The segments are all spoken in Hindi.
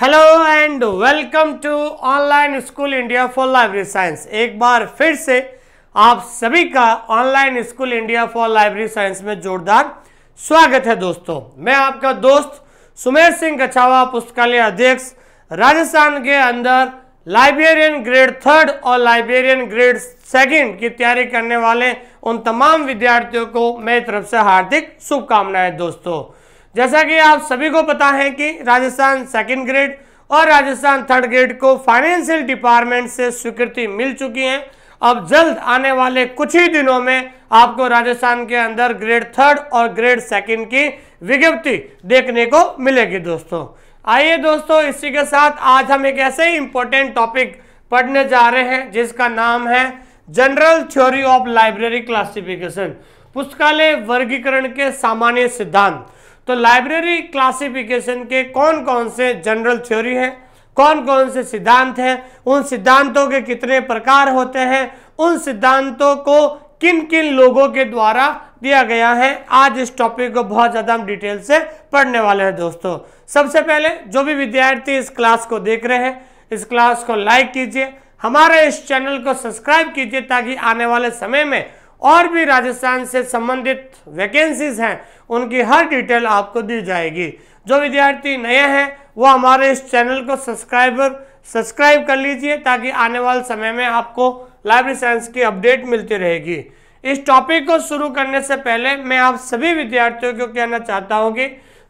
hello and welcome to online school India for library science एक बार फिर से आप सभी का online school India for library science में जोरदार स्वागत है दोस्तों मैं आपका दोस्त सुमेर सिंह कछावा पुस्तकालय अध्यक्ष राजस्थान के अंदर लाइब्रेरियन ग्रेड थर्ड और लाइब्रेरियन ग्रेड सेकंड की तैयारी करने वाले उन तमाम विद्यार्थियों को मेरी तरफ से हार्दिक शुभकामनाएं दोस्तों जैसा कि आप सभी को पता है कि राजस्थान सेकंड ग्रेड और राजस्थान थर्ड ग्रेड को फाइनेंशियल डिपार्टमेंट से स्वीकृति मिल चुकी है अब जल्द आने वाले कुछ ही दिनों में आपको राजस्थान के अंदर ग्रेड थर्ड और ग्रेड सेकंड की विज्ञप्ति देखने को मिलेगी दोस्तों आइए दोस्तों इसी के साथ आज हम एक ऐसे इंपॉर्टेंट टॉपिक पढ़ने जा रहे हैं जिसका नाम है general theory of library classification पुस्तकालय वर्गीकरण के सामान्य सिद्धांत तो लाइब्रेरी क्लासिफिकेशन के कौन कौन से जनरल थ्योरी हैं कौन कौन से सिद्धांत हैं उन सिद्धांतों के कितने प्रकार होते हैं उन सिद्धांतों को किन किन लोगों के द्वारा दिया गया है आज इस टॉपिक को बहुत ज़्यादा हम डिटेल से पढ़ने वाले हैं दोस्तों सबसे पहले जो भी विद्यार्थी इस क्लास को देख रहे हैं इस क्लास को लाइक कीजिए हमारे इस चैनल को सब्सक्राइब कीजिए ताकि आने वाले समय में और भी राजस्थान से संबंधित वैकेंसीज हैं उनकी हर डिटेल आपको दी जाएगी जो विद्यार्थी नए हैं वो हमारे इस चैनल को सब्सक्राइबर सब्सक्राइब कर लीजिए ताकि आने वाले समय में आपको लाइब्रेरी साइंस की अपडेट मिलती रहेगी इस टॉपिक को शुरू करने से पहले मैं आप सभी विद्यार्थियों को कहना चाहता हूँ कि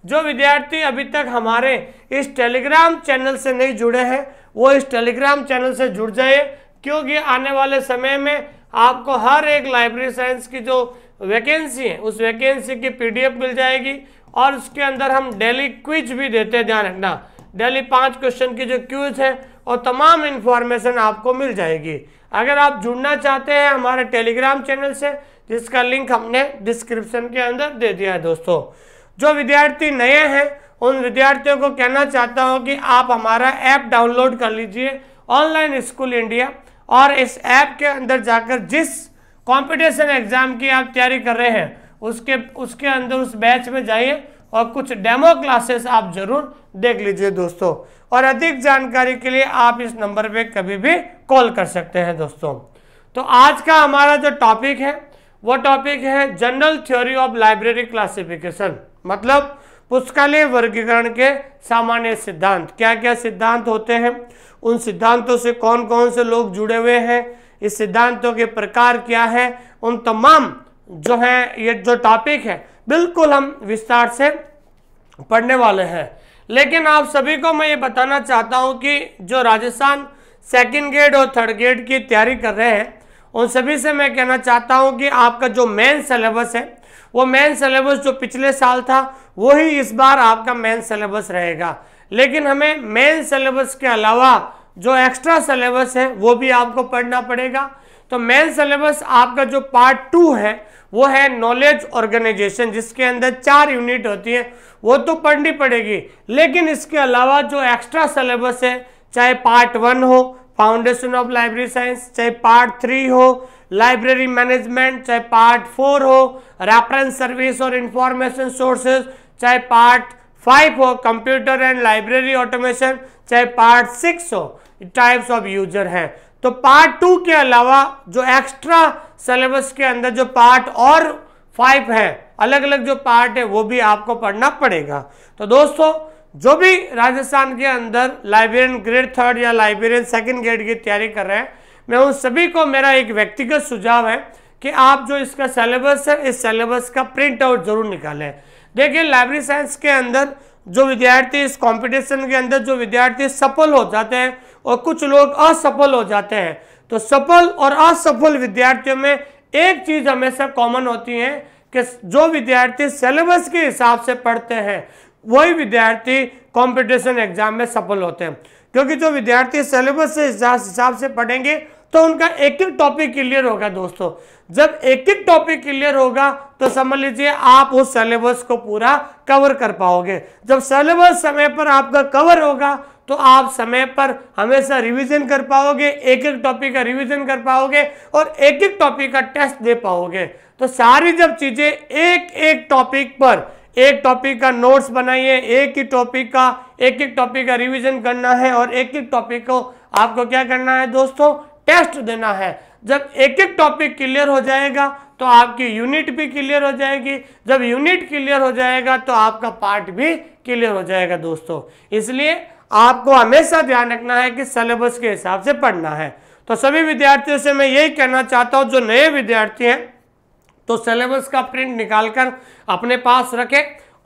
जो विद्यार्थी अभी तक हमारे इस टेलीग्राम चैनल से नहीं जुड़े हैं वो इस टेलीग्राम चैनल से जुड़ जाइए क्योंकि आने वाले समय में आपको हर एक लाइब्रेरी साइंस की जो वैकेंसी है उस वैकेंसी की पीडीएफ मिल जाएगी और उसके अंदर हम डेली क्विज भी देते हैं ध्यान रखना डेली पाँच क्वेश्चन की जो क्यूज है और तमाम इन्फॉर्मेशन आपको मिल जाएगी अगर आप जुड़ना चाहते हैं हमारे टेलीग्राम चैनल से जिसका लिंक हमने डिस्क्रिप्शन के अंदर दे दिया है दोस्तों जो विद्यार्थी नए हैं उन विद्यार्थियों को कहना चाहता हूँ कि आप हमारा ऐप डाउनलोड कर लीजिए ऑनलाइन स्कूल इंडिया और इस ऐप के अंदर जाकर जिस कॉम्पिटिशन एग्ज़ाम की आप तैयारी कर रहे हैं उसके उसके अंदर उस बैच में जाइए और कुछ डेमो क्लासेस आप ज़रूर देख लीजिए दोस्तों और अधिक जानकारी के लिए आप इस नंबर पे कभी भी कॉल कर सकते हैं दोस्तों तो आज का हमारा जो टॉपिक है वो टॉपिक है general theory of library classification मतलब पुस्तकालय वर्गीकरण के सामान्य सिद्धांत क्या क्या सिद्धांत होते हैं उन सिद्धांतों से कौन कौन से लोग जुड़े हुए हैं इस सिद्धांतों के प्रकार क्या है उन तमाम जो हैं ये जो टॉपिक है बिल्कुल हम विस्तार से पढ़ने वाले हैं लेकिन आप सभी को मैं ये बताना चाहता हूँ कि जो राजस्थान सेकंड ग्रेड और थर्ड ग्रेड की तैयारी कर रहे हैं उन सभी से मैं कहना चाहता हूँ कि आपका जो मेन सिलेबस है वो मेन सिलेबस जो पिछले साल था वही इस बार आपका मेन सिलेबस रहेगा लेकिन हमें मेन सिलेबस के अलावा जो एक्स्ट्रा सिलेबस है वो भी आपको पढ़ना पड़ेगा तो मेन सिलेबस आपका जो पार्ट टू है वो है नॉलेज ऑर्गेनाइजेशन जिसके अंदर चार यूनिट होती है वो तो पढ़नी पड़ेगी लेकिन इसके अलावा जो एक्स्ट्रा सिलेबस है चाहे पार्ट वन हो फाउंडेशन ऑफ लाइब्रेरी साइंस चाहे पार्ट थ्री हो लाइब्रेरी मैनेजमेंट चाहे पार्ट फोर हो रेफरेंस सर्विस और इंफॉर्मेशन सोर्सेज चाहे पार्ट फाइव हो कंप्यूटर एंड लाइब्रेरी ऑटोमेशन चाहे पार्ट सिक्स हो टाइप्स ऑफ यूजर हैं तो पार्ट टू के अलावा जो एक्स्ट्रा सिलेबस के अंदर जो पार्ट और फाइव है अलग अलग जो पार्ट है वो भी आपको पढ़ना पड़ेगा तो दोस्तों जो भी राजस्थान के अंदर लाइब्रेरियन ग्रेड थर्ड या लाइब्रेरियन सेकंड ग्रेड की तैयारी कर रहे हैं मैं उन सभी को मेरा एक व्यक्तिगत सुझाव है कि आप जो इसका सिलेबस है इस सिलेबस का प्रिंट आउट जरूर निकालें देखिए लाइब्रेरी साइंस के अंदर जो विद्यार्थी इस कंपटीशन के अंदर जो विद्यार्थी सफल हो जाते हैं और कुछ लोग असफल हो जाते हैं तो सफल और असफल विद्यार्थियों में एक चीज़ हमेशा कॉमन होती है कि जो विद्यार्थी सिलेबस के हिसाब से पढ़ते हैं वही विद्यार्थी कंपटीशन एग्जाम में सफल होते हैं क्योंकि जो विद्यार्थी सिलेबस से हिसाब से पढ़ेंगे तो उनका एक एक टॉपिक क्लियर होगा दोस्तों जब एक एक टॉपिक क्लियर होगा तो समझ लीजिए आप उस सिलेबस को पूरा कवर कर पाओगे जब सिलेबस समय पर आपका कवर होगा तो आप समय पर हमेशा रिवीजन कर पाओगे एक एक टॉपिक का रिवीजन कर पाओगे और एक एक टॉपिक का टेस्ट दे पाओगे तो सारी जब चीज़ें एक एक टॉपिक पर एक टॉपिक का नोट्स बनाइए एक ही टॉपिक का एक एक टॉपिक का रिवीजन करना है और एक एक टॉपिक को आपको क्या करना है दोस्तों टेस्ट देना है जब एक एक टॉपिक क्लियर हो जाएगा तो आपकी यूनिट भी क्लियर हो जाएगी जब यूनिट क्लियर हो जाएगा तो आपका पार्ट भी क्लियर हो जाएगा दोस्तों इसलिए आपको हमेशा ध्यान रखना है कि सिलेबस के हिसाब से पढ़ना है तो सभी विद्यार्थियों से मैं यही कहना चाहता हूँ जो नए विद्यार्थी हैं तो सिलेबस का प्रिंट निकालकर अपने पास रखें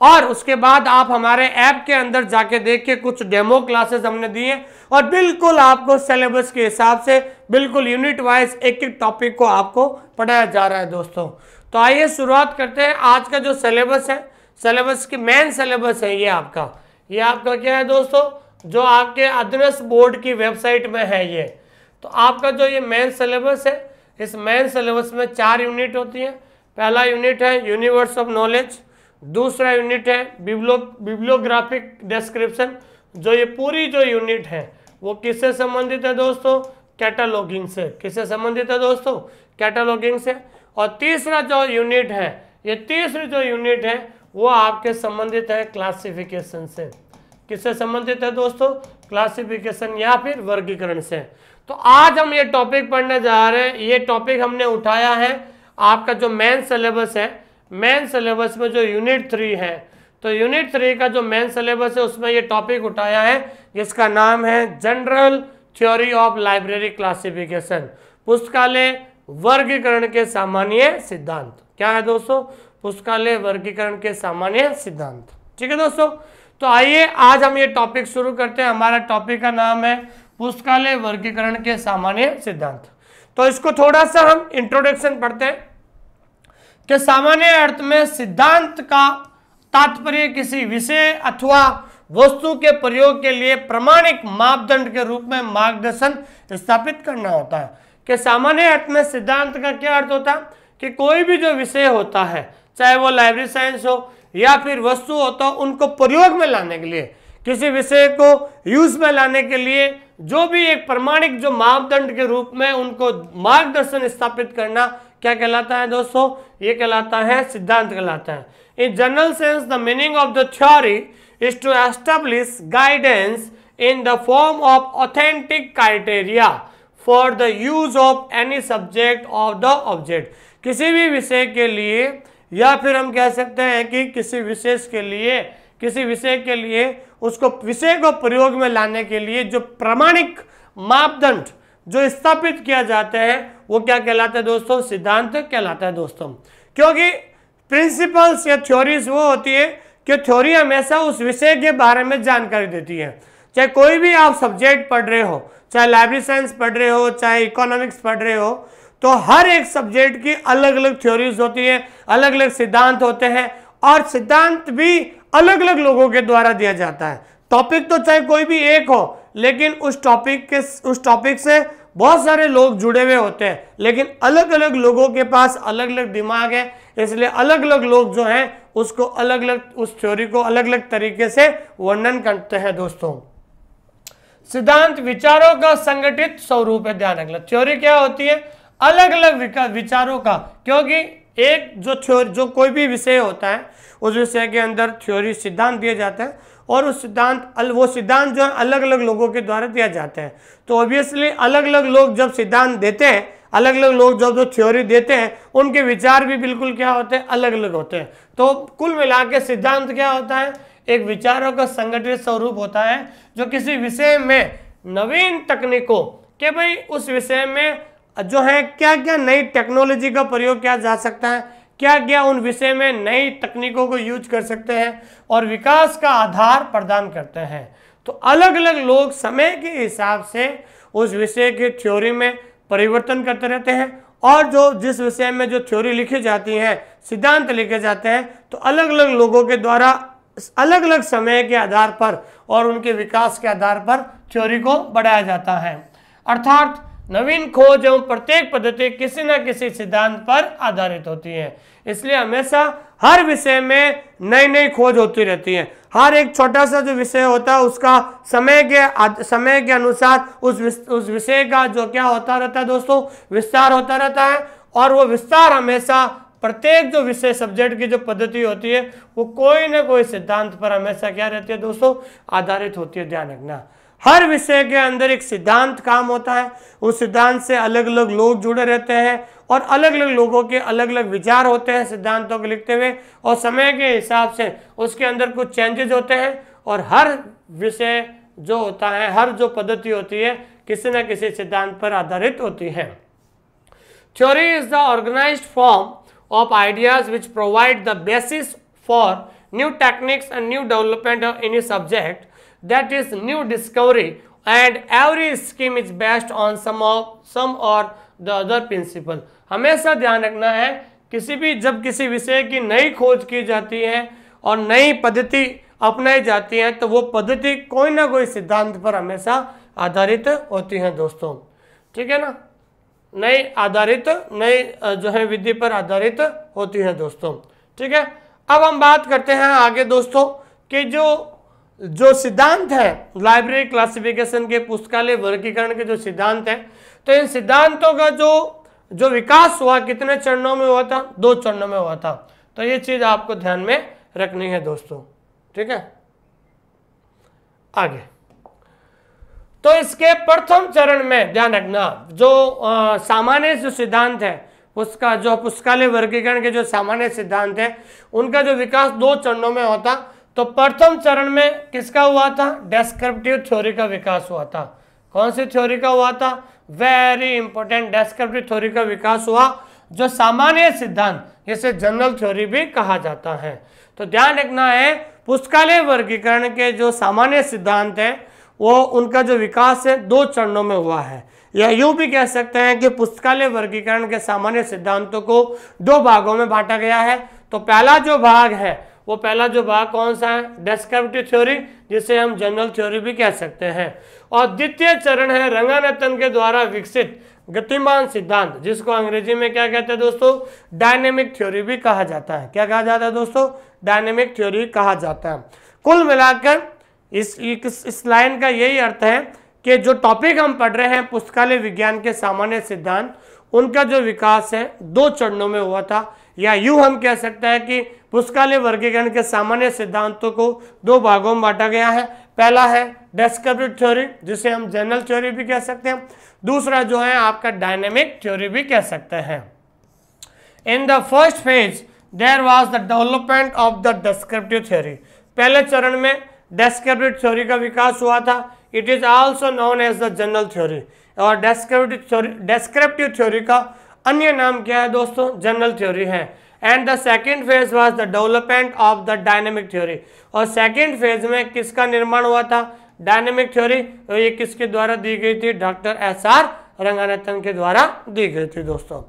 और उसके बाद आप हमारे ऐप के अंदर जाके देख के कुछ डेमो क्लासेस हमने दी हैं और बिल्कुल आपको सिलेबस के हिसाब से बिल्कुल यूनिट वाइज एक एक टॉपिक को आपको पढ़ाया जा रहा है दोस्तों तो आइए शुरुआत करते हैं आज का जो सिलेबस है सिलेबस की मेन सिलेबस है ये आपका ये आपका क्या है दोस्तों जो आपके अदरस बोर्ड की वेबसाइट में है ये तो आपका जो ये मेन सिलेबस है इस मेन सिलेबस में चार यूनिट होती हैं पहला यूनिट है यूनिवर्स ऑफ नॉलेज दूसरा यूनिट है बिब्लो बिब्लोग्राफिक डिस्क्रिप्शन जो ये पूरी जो यूनिट है वो किससे संबंधित है दोस्तों कैटालॉगिंग से किससे संबंधित है दोस्तों कैटालॉगिंग से और तीसरा जो यूनिट है ये तीसरी जो यूनिट है वो आपके संबंधित है क्लासिफिकेशन से किससे संबंधित है दोस्तों क्लासिफिकेशन या फिर वर्गीकरण से तो आज हम ये टॉपिक पढ़ने जा रहे हैं ये टॉपिक हमने उठाया है आपका जो मेन सिलेबस है मेन सिलेबस में जो यूनिट थ्री है तो यूनिट थ्री का जो मेन सिलेबस है उसमें ये टॉपिक उठाया है जिसका नाम है general theory of library classification पुस्तकालय वर्गीकरण के सामान्य सिद्धांत क्या है दोस्तों पुस्तकालय वर्गीकरण के सामान्य सिद्धांत ठीक है दोस्तों तो आइए आज हम ये टॉपिक शुरू करते हैं हमारा टॉपिक का नाम है पुस्तकालय वर्गीकरण के सामान्य सिद्धांत तो इसको थोड़ा सा हम इंट्रोडक्शन पढ़ते हैं कि सामान्य अर्थ में सिद्धांत का तात्पर्य किसी विषय अथवा वस्तु के प्रयोग के लिए प्रमाणिक मापदंड के रूप में मार्गदर्शन स्थापित करना होता है कि सामान्य अर्थ में सिद्धांत का क्या अर्थ होता है कि कोई भी जो विषय होता है चाहे वो लाइब्रेरी साइंस हो या फिर वस्तु हो तो उनको प्रयोग में लाने के लिए किसी विषय को यूज में लाने के लिए जो भी एक प्रमाणिक जो मापदंड के रूप में उनको मार्गदर्शन स्थापित करना क्या कहलाता है दोस्तों ये कहलाता है सिद्धांत कहलाता है in general sense the meaning of the theory is to establish guidance in the form of authentic criteria for the use of any subject of the object किसी भी विषय के लिए या फिर हम कह सकते हैं कि किसी विशेष के लिए किसी विषय के लिए उसको विषय को प्रयोग में लाने के लिए जो प्रमाणिक मापदंड जो स्थापित किया जाता है वो क्या कहलाता है दोस्तों सिद्धांत कहलाता है दोस्तों क्योंकि प्रिंसिपल्स या थ्योरीज वो होती है कि थ्योरी हमेशा उस विषय के बारे में जानकारी देती है चाहे कोई भी आप सब्जेक्ट पढ़ रहे हो चाहे लाइब्रेरी साइंस पढ़ रहे हो चाहे इकोनॉमिक्स पढ़ रहे हो तो हर एक सब्जेक्ट की अलग अलग थ्योरीज होती है अलग अलग सिद्धांत होते हैं और सिद्धांत भी अलग अलग लोगों के द्वारा दिया जाता है टॉपिक तो चाहे कोई भी एक हो लेकिन उस टॉपिक के उस टॉपिक से बहुत सारे लोग जुड़े हुए होते हैं लेकिन अलग अलग लोगों के पास अलग अलग दिमाग है इसलिए अलग अलग लोग जो हैं उसको अलग अलग उस थ्योरी को अलग अलग तरीके से वर्णन करते हैं दोस्तों सिद्धांत विचारों का संगठित स्वरूप है ध्यान रखना थ्योरी क्या होती है अलग अलग विचारों का क्योंकि एक जो थ्योरी जो कोई भी विषय होता है उस विषय के अंदर थ्योरी सिद्धांत दिए जाते हैं और उस सिद्धांत वो सिद्धांत जो है अलग अलग लोगों के द्वारा दिया जाता है तो ऑब्वियसली अलग अलग लोग जब सिद्धांत देते हैं अलग अलग लोग जब जो थ्योरी देते हैं उनके विचार भी बिल्कुल क्या होते हैं अलग अलग होते हैं तो कुल मिला के सिद्धांत क्या होता है एक विचारों का संगठित स्वरूप होता है जो किसी विषय में नवीन तकनीकों के भाई उस विषय में जो है क्या क्या नई टेक्नोलॉजी का प्रयोग किया जा सकता है क्या क्या उन विषय में नई तकनीकों को यूज कर सकते हैं और विकास का आधार प्रदान करते हैं तो अलग अलग लोग समय के हिसाब से उस विषय के थ्योरी में परिवर्तन करते रहते हैं और जो जिस विषय में जो थ्योरी लिखी जाती है सिद्धांत लिखे जाते हैं तो अलग अलग लोगों के द्वारा अलग अलग समय के आधार पर और उनके विकास के आधार पर थ्योरी को बढ़ाया जाता है अर्थात नवीन खोज एवं प्रत्येक पद्धति किसी न किसी सिद्धांत पर आधारित होती है इसलिए हमेशा हर विषय में नई नई खोज होती रहती है हर एक छोटा सा जो विषय होता है उसका समय के समय के अनुसार उस उस विषय का जो क्या होता रहता है दोस्तों विस्तार होता रहता है और वो विस्तार हमेशा प्रत्येक जो विषय सब्जेक्ट की जो पद्धति होती है वो कोई ना कोई सिद्धांत पर हमेशा क्या रहती है दोस्तों आधारित होती है ध्यान रखना हर विषय के अंदर एक सिद्धांत काम होता है उस सिद्धांत से अलग अलग लोग जुड़े रहते हैं और अलग अलग लोगों के अलग अलग विचार होते हैं सिद्धांतों को लिखते हुए और समय के हिसाब से उसके अंदर कुछ चेंजेज होते हैं और हर विषय जो होता है हर जो पद्धति होती है किसी न किसी सिद्धांत पर आधारित होती है theory is the organize form of ideas which provide the basis for new techniques and new development any subject that is new discovery and every scheme is based on some of some or the other principle हमेशा ध्यान रखना है किसी भी जब किसी विषय की नई खोज की जाती है और नई पद्धति अपनाई जाती है तो वो पद्धति कोई ना कोई सिद्धांत पर हमेशा आधारित होती है दोस्तों ठीक है ना नई आधारित नई जो है विधि पर आधारित होती है दोस्तों ठीक है अब हम बात करते हैं आगे दोस्तों कि जो जो सिद्धांत है लाइब्रेरी क्लासिफिकेशन के पुस्तकालय वर्गीकरण के जो सिद्धांत है तो इन सिद्धांतों का जो जो विकास हुआ कितने चरणों में हुआ था दो चरणों में हुआ था तो ये चीज आपको ध्यान में रखनी है दोस्तों ठीक है आगे तो इसके प्रथम चरण में ध्यान रखना जो सामान्य जो सिद्धांत है उसका जो पुस्तकालय वर्गीकरण के जो सामान्य सिद्धांत है उनका जो विकास दो चरणों में होता तो प्रथम चरण में किसका हुआ था डेस्क्रिप्टिव थ्योरी का विकास हुआ था कौन सी थ्योरी का हुआ था वेरी इंपॉर्टेंट डेस्क्रिप्टिव थ्योरी का विकास हुआ जो सामान्य सिद्धांत जिसे जनरल थ्योरी भी कहा जाता है तो ध्यान रखना है पुस्तकालय वर्गीकरण के जो सामान्य सिद्धांत है वो उनका जो विकास है दो चरणों में हुआ है या यूं भी कह सकते हैं कि पुस्तकालय वर्गीकरण के सामान्य सिद्धांतों को दो भागों में बांटा गया है तो पहला जो भाग है वो पहला जो भाग कौन सा है डेस्क्रिप्टिव थ्योरी जिसे हम जनरल थ्योरी भी कह सकते हैं और द्वितीय चरण है रंगानतन के द्वारा विकसित गतिमान सिद्धांत जिसको अंग्रेजी में क्या कहते हैं दोस्तों डायनेमिक थ्योरी भी कहा जाता है क्या कहा जाता है दोस्तों डायनेमिक थ्योरी कहा जाता है कुल मिलाकर इस इस, इस लाइन का यही अर्थ है कि जो टॉपिक हम पढ़ रहे हैं पुस्तकालय विज्ञान के सामान्य सिद्धांत उनका जो विकास है दो चरणों में हुआ था या यू हम कह सकते हैं कि पुस्तकालय वर्गीकरण के सामान्य सिद्धांतों को दो भागों में बांटा गया है पहला है डेस्क्रिप्टिव थ्योरी जिसे हम जनरल थ्योरी भी कह सकते हैं दूसरा जो है आपका डायनेमिक थ्योरी भी कह सकते हैं in the first phase there was the development of the descriptive theory पहले चरण में डेस्क्रिप्टिव थ्योरी का विकास हुआ था it is also known as the general theory और डेस्क्रिप्टिव थ्योरी डेस्क्रिप्टिव थ्योरी का अन्य नाम क्या है दोस्तों जनरल थ्योरी है and the second phase was the development of the dynamic theory और सेकेंड फेज में किसका निर्माण हुआ था डायनेमिक थ्योरी और ये किसके द्वारा दी गई थी डॉक्टर एस आर रंगानाथन के द्वारा दी गई थी दोस्तों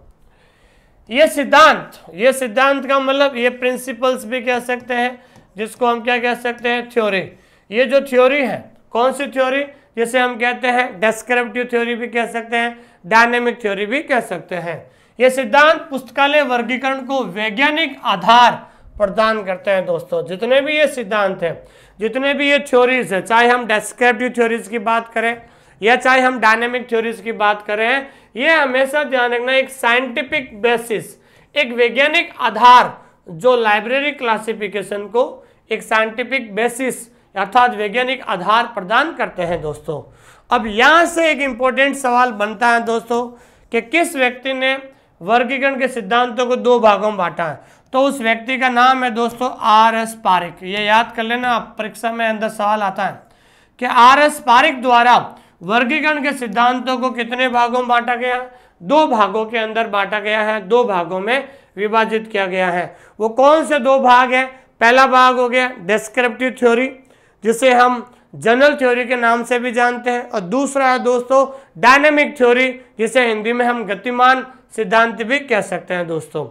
ये सिद्धांत ये सिद्धांत का मतलब ये प्रिंसिपल्स भी कह सकते हैं जिसको हम क्या कह सकते हैं थ्योरी ये जो थ्योरी है कौन सी थ्योरी जिसे हम कहते हैं डेस्क्रिप्टिव थ्योरी भी कह सकते हैं डायनेमिक थ्योरी भी कह सकते हैं ये सिद्धांत पुस्तकालय वर्गीकरण को वैज्ञानिक आधार प्रदान करते हैं दोस्तों जितने भी ये सिद्धांत हैं जितने भी ये थ्योरीज हैं चाहे हम डेस्क्रिप्टिव थ्योरीज की बात करें या चाहे हम डायनेमिक थ्योरीज की बात करें ये हमेशा ध्यान रखना एक साइंटिफिक बेसिस एक वैज्ञानिक आधार जो लाइब्रेरी क्लासिफिकेशन को एक साइंटिफिक बेसिस अर्थात वैज्ञानिक आधार प्रदान करते हैं दोस्तों अब यहां से एक इंपॉर्टेंट सवाल बनता है दोस्तों कि किस व्यक्ति ने वर्गीकरण के सिद्धांतों को दो भागों में बांटा है तो उस व्यक्ति का नाम है दोस्तों आर एस पारिक ये याद कर लेना परीक्षा में अंदर सवाल आता है कि आर एस पारिक द्वारा वर्गीकरण के सिद्धांतों को कितने भागों में बांटा गया दो भागों के अंदर बांटा गया है दो भागों में विभाजित किया गया है वो कौन से दो भाग है पहला भाग हो गया डिस्क्रिप्टिव थ्योरी जिसे हम जनरल थ्योरी के नाम से भी जानते हैं और दूसरा है दोस्तों डायनेमिक थ्योरी जिसे हिंदी में हम गतिमान सिद्धांत भी कह सकते हैं दोस्तों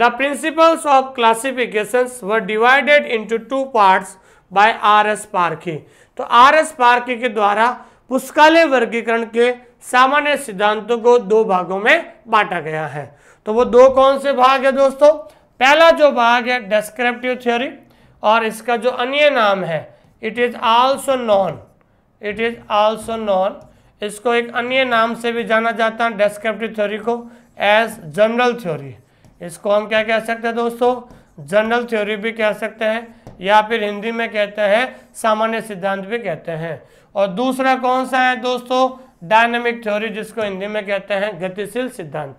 the principles of classification were divided into two parts by R S Parkhi तो आर एस पार्की के द्वारा पुस्तकालय वर्गीकरण के सामान्य सिद्धांतों को दो भागों में बांटा गया है तो वो दो कौन से भाग है दोस्तों पहला जो भाग है डेस्क्रिप्टिव थ्योरी और इसका जो अन्य नाम है it is also known it is also known इसको एक अन्य नाम से भी जाना जाता है डेस्क्रिप्टिव थ्योरी को एज जनरल थ्योरी इसको हम क्या कह सकते हैं दोस्तों जनरल थ्योरी भी कह सकते हैं या फिर हिंदी में कहते हैं सामान्य सिद्धांत भी कहते हैं और दूसरा कौन सा है दोस्तों डायनेमिक थ्योरी जिसको हिंदी में कहते हैं गतिशील सिद्धांत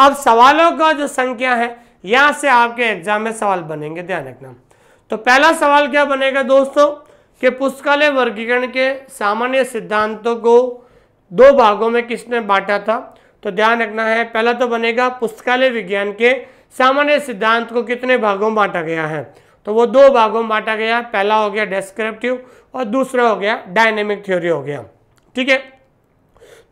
अब सवालों का जो संख्या है यहाँ से आपके एग्जाम में सवाल बनेंगे ध्यान रखना तो पहला सवाल क्या बनेगा दोस्तों कि पुस्तकालय वर्गीकरण के सामान्य सिद्धांतों को दो भागों में किसने बांटा था तो ध्यान रखना है पहला तो बनेगा पुस्तकालय विज्ञान के सामान्य सिद्धांत को कितने भागों में बांटा गया है तो वो दो भागों में बांटा गया पहला हो गया डेस्क्रिप्टिव और दूसरा हो गया डायनेमिक थ्योरी हो गया ठीक है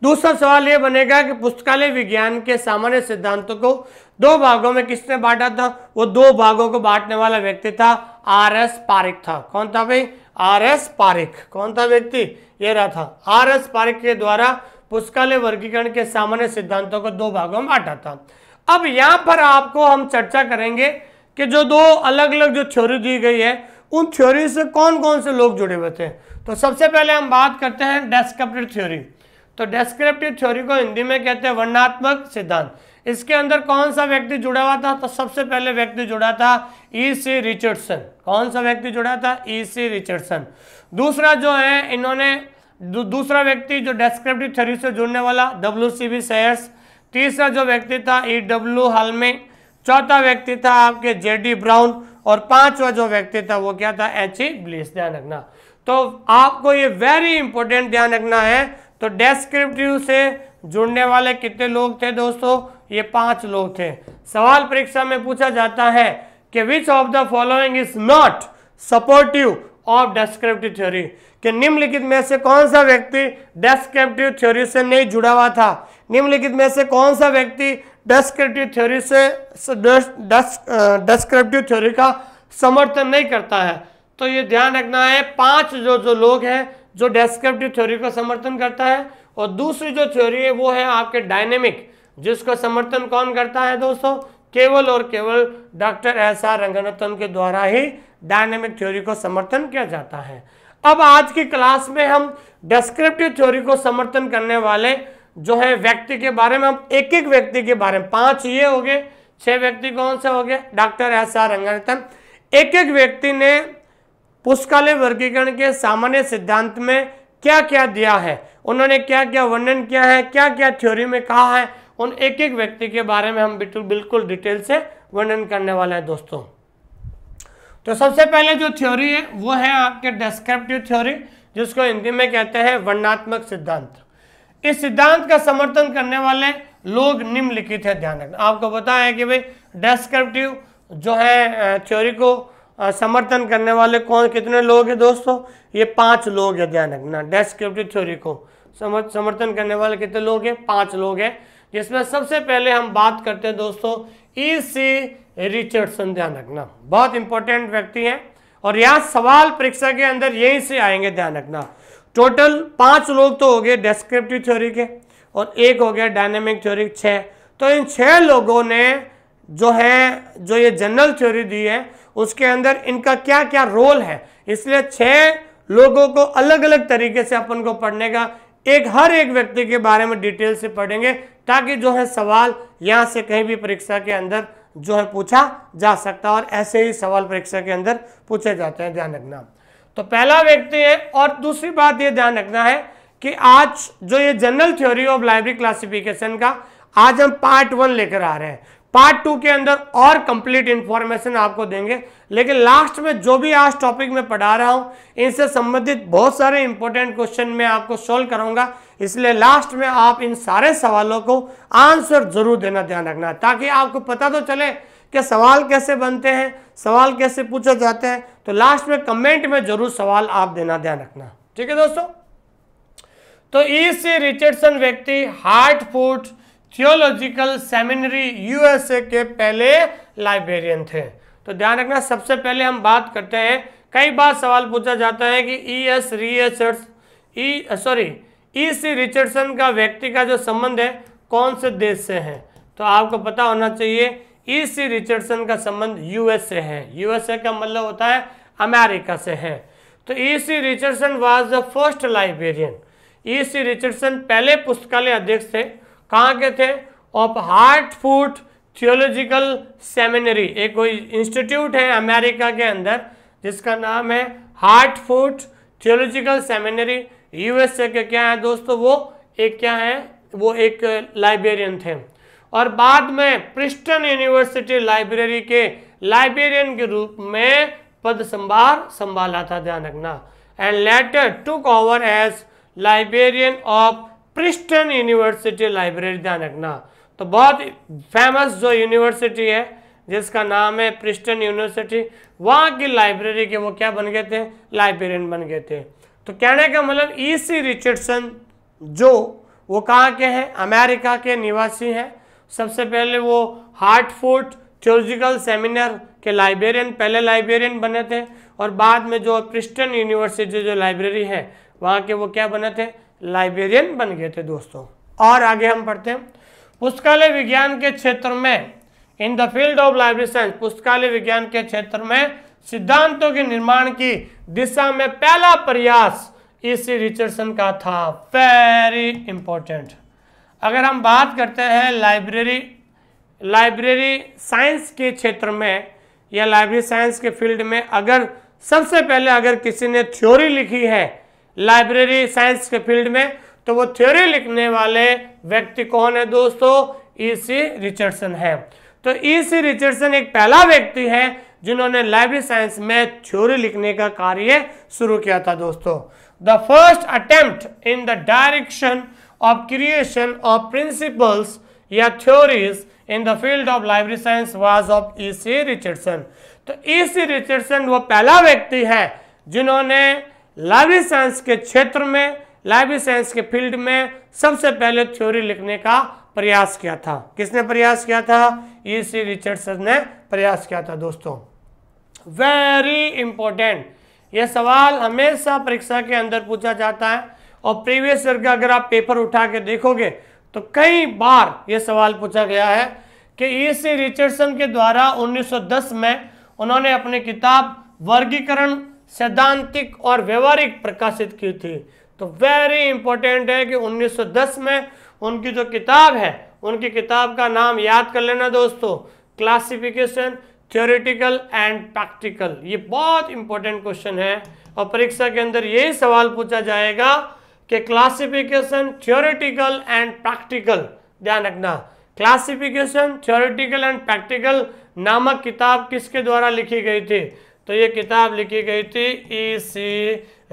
दूसरा सवाल ये बनेगा कि पुस्तकालय विज्ञान के सामान्य सिद्धांतों को दो भागों में किसने बांटा था वो दो भागों को बांटने वाला व्यक्ति था आर एस पारिक था कौन था भाई आर एस पारिक कौन था व्यक्ति ये रहा था आर एस पारिक के द्वारा पुस्तकालय वर्गीकरण के सामान्य सिद्धांतों को दो भागों में बांटा था अब यहां पर आपको हम चर्चा करेंगे कि जो दो अलग अलग जो थ्योरी दी गई है उन थ्योरी से कौन कौन से लोग जुड़े हुए थे तो सबसे पहले हम बात करते हैं डेस्क्रिप्टिव थ्योरी तो डेस्क्रिप्टिव थ्योरी को हिंदी में कहते हैं वर्णात्मक सिद्धांत इसके अंदर कौन सा व्यक्ति जुड़ा हुआ था तो सबसे पहले व्यक्ति जुड़ा था ई सी रिचर्डसन कौन सा व्यक्ति जुड़ा था ई सी रिचर्डसन दूसरा जो है इन्होंने दू, दूसरा व्यक्ति जो डेस्क्रिप्टिव थ्योरी से जुड़ने वाला डब्ल्यू सी बी सेयर्स तीसरा जो व्यक्ति था ई डब्ल्यू हालमे चौथा व्यक्ति था आपके जे डी ब्राउन और पांचवा जो व्यक्ति था वो क्या था एच ई ब्लिस ध्यान रखना तो आपको ये वेरी इंपॉर्टेंट ध्यान रखना है तो डेस्क्रिप्टिव से जुड़ने वाले कितने लोग थे दोस्तों ये पांच लोग थे सवाल परीक्षा में पूछा जाता है कि which of the following is not supportive of descriptive theory कि निम्नलिखित में से कौन सा व्यक्ति डेस्क्रिप्टिव थ्योरी से नहीं जुड़ा हुआ था निम्नलिखित में से कौन सा व्यक्ति डेस्क्रिप्टिव थ्योरी से डेस्क्रिप्टिव थ्योरी का समर्थन नहीं करता है तो ये ध्यान रखना है पांच जो जो लोग हैं जो डेस्क्रिप्टिव थ्योरी का समर्थन करता है और दूसरी जो थ्योरी है वो है आपके डायनेमिक जिसको समर्थन कौन करता है दोस्तों केवल और केवल डॉक्टर एस आर रंगनाथन के द्वारा ही डायनेमिक थ्योरी को समर्थन किया जाता है अब आज की क्लास में हम डिस्क्रिप्टिव थ्योरी को समर्थन करने वाले जो है व्यक्ति के बारे में हम एक एक व्यक्ति के बारे में पांच ये हो गए छह व्यक्ति कौन से हो गए डॉक्टर एस आर रंगनाथन एक एक व्यक्ति ने पुस्तकालय वर्गीकरण के सामान्य सिद्धांत में क्या क्या दिया है उन्होंने क्या क्या वर्णन किया है क्या क्या थ्योरी में कहा है उन एक एक व्यक्ति के बारे में हम बिल्कुल डिटेल से वर्णन करने वाले हैं दोस्तों तो सबसे पहले जो थ्योरी है वो है आपके डिस्क्रिप्टिव थ्योरी जिसको हिंदी में कहते हैं वर्णात्मक सिद्धांत इस सिद्धांत का समर्थन करने वाले लोग निम्नलिखित है ध्यान रखना आपको बताया है कि भाई डेस्क्रिप्टिव जो है थ्योरी को समर्थन करने वाले कौन कितने लोग हैं दोस्तों ये पांच लोग हैं ध्यान रखना डेस्क्रिप्टिव थ्योरी को समर्थन करने वाले कितने लोग हैं पांच लोग हैं जिसमें सबसे पहले हम बात करते हैं दोस्तों ई सी रिचर्डसन ध्यान रखना बहुत इंपॉर्टेंट व्यक्ति हैं और यहाँ सवाल परीक्षा के अंदर यहीं से आएंगे ध्यान रखना टोटल पांच लोग तो हो गए डेस्क्रिप्टिव थ्योरी के और एक हो गया डायनेमिक थ्योरी छः तो इन छः लोगों ने जो है जो ये जनरल थ्योरी दी है उसके अंदर इनका क्या क्या रोल है इसलिए छः लोगों को अलग अलग तरीके से अपन को पढ़ने का एक हर एक व्यक्ति के बारे में डिटेल से पढ़ेंगे ताकि जो है सवाल यहाँ से कहीं भी परीक्षा के अंदर जो है पूछा जा सकता है और ऐसे ही सवाल परीक्षा के अंदर पूछे जाते हैं ध्यान रखना तो पहला व्यक्ति है और दूसरी बात ये ध्यान रखना है कि आज जो ये general theory of library classification का आज हम पार्ट वन लेकर आ रहे हैं पार्ट टू के अंदर और कंप्लीट इंफॉर्मेशन आपको देंगे लेकिन लास्ट में जो भी आज टॉपिक में पढ़ा रहा हूं इनसे संबंधित बहुत सारे इंपॉर्टेंट क्वेश्चन में आपको सॉल्व करूंगा इसलिए लास्ट में आप इन सारे सवालों को आंसर जरूर देना ध्यान रखना ताकि आपको पता तो चले कि सवाल कैसे बनते हैं सवाल कैसे पूछे जाते हैं तो लास्ट में कमेंट में जरूर सवाल आप देना ध्यान रखना ठीक है दोस्तों तो ई सी रिचर्डसन व्यक्ति Hartford theological seminary USA के पहले लाइब्रेरियन थे तो ध्यान रखना सबसे पहले हम बात करते हैं कई बार सवाल पूछा जाता है कि E S S E sorry E C Richardson का व्यक्ति का जो संबंध है कौन से देश से है तो आपको पता होना चाहिए ई सी रिचर्डसन का संबंध यूएस से है यूएसए का मतलब होता है अमेरिका से है तो E C Richardson was the first librarian E C Richardson पहले पुस्तकालय अध्यक्ष थे कहाँ के थे of Hartford theological seminary एक कोई इंस्टीट्यूट है अमेरिका के अंदर जिसका नाम है Hartford theological seminary USA के क्या है दोस्तों वो एक क्या है वो एक लाइब्रेरियन थे और बाद में प्रिस्टन यूनिवर्सिटी लाइब्रेरी के लाइब्रेरियन के रूप में पद संभार संभाला था ध्यान रखना and later took over as librarian of Princeton university library ध्यान रखना तो बहुत फेमस जो यूनिवर्सिटी है जिसका नाम है प्रिस्टन यूनिवर्सिटी वहाँ की लाइब्रेरी के वो क्या बन गए थे लाइब्रेरियन बन गए थे तो कहने का मतलब ई सी रिचर्डसन जो वो कहाँ के हैं अमेरिका के निवासी हैं सबसे पहले वो हार्टफोर्ट थियोलॉजिकल सेमिनार के लाइब्रेरियन पहले लाइब्रेरियन बने थे और बाद में जो प्रिस्टन यूनिवर्सिटी जो लाइब्रेरी है वहाँ के वो क्या बने थे लाइब्रेरियन बन गए थे दोस्तों और आगे हम पढ़ते हैं पुस्तकालय विज्ञान के क्षेत्र में in the field of library science पुस्तकालय विज्ञान के क्षेत्र में सिद्धांतों के निर्माण की दिशा में पहला प्रयास इसी रिचर्डसन का था वेरी इंपॉर्टेंट अगर हम बात करते हैं लाइब्रेरी लाइब्रेरी साइंस के क्षेत्र में या लाइब्रेरी साइंस के फील्ड में अगर सबसे पहले अगर किसी ने थ्योरी लिखी है लाइब्रेरी साइंस के फील्ड में तो वो थ्योरी लिखने वाले व्यक्ति कौन है दोस्तों ई सी रिचर्डसन है तो ई सी रिचर्डसन एक पहला व्यक्ति है जिन्होंने लाइब्रेरी साइंस में थ्योरी लिखने का कार्य शुरू किया था दोस्तों the first attempt in the direction of creation of principles या theories in the field of library science was of E C Richardson तो ई सी रिचर्डसन वो पहला व्यक्ति है जिन्होंने लाइब्रेरी साइंस के क्षेत्र में लाइब्रेरी साइंस के फील्ड में सबसे पहले थ्योरी लिखने का प्रयास किया था किसने प्रयास किया था ई सी रिचर्डसन ने प्रयास किया था दोस्तों वेरी इंपॉर्टेंट यह सवाल हमेशा परीक्षा के अंदर पूछा जाता है और प्रीवियस ईयर का अगर आप पेपर उठा के देखोगे तो कई बार यह सवाल पूछा गया है कि ई सी रिचर्डसन के द्वारा 1910 में उन्होंने अपनी किताब वर्गीकरण सैद्धांतिक और व्यवहारिक प्रकाशित की थी तो वेरी इंपॉर्टेंट है कि 1910 में उनकी जो किताब है उनकी किताब का नाम याद कर लेना दोस्तों क्लासिफिकेशन थियोरिटिकल एंड प्रैक्टिकल ये बहुत इंपॉर्टेंट क्वेश्चन है और परीक्षा के अंदर यही सवाल पूछा जाएगा कि क्लासिफिकेशन थियोरिटिकल एंड प्रैक्टिकल ध्यान रखना क्लासिफिकेशन थियोरिटिकल एंड प्रैक्टिकल नामक किताब किसके द्वारा लिखी गई थी तो ये किताब लिखी गई थी ई सी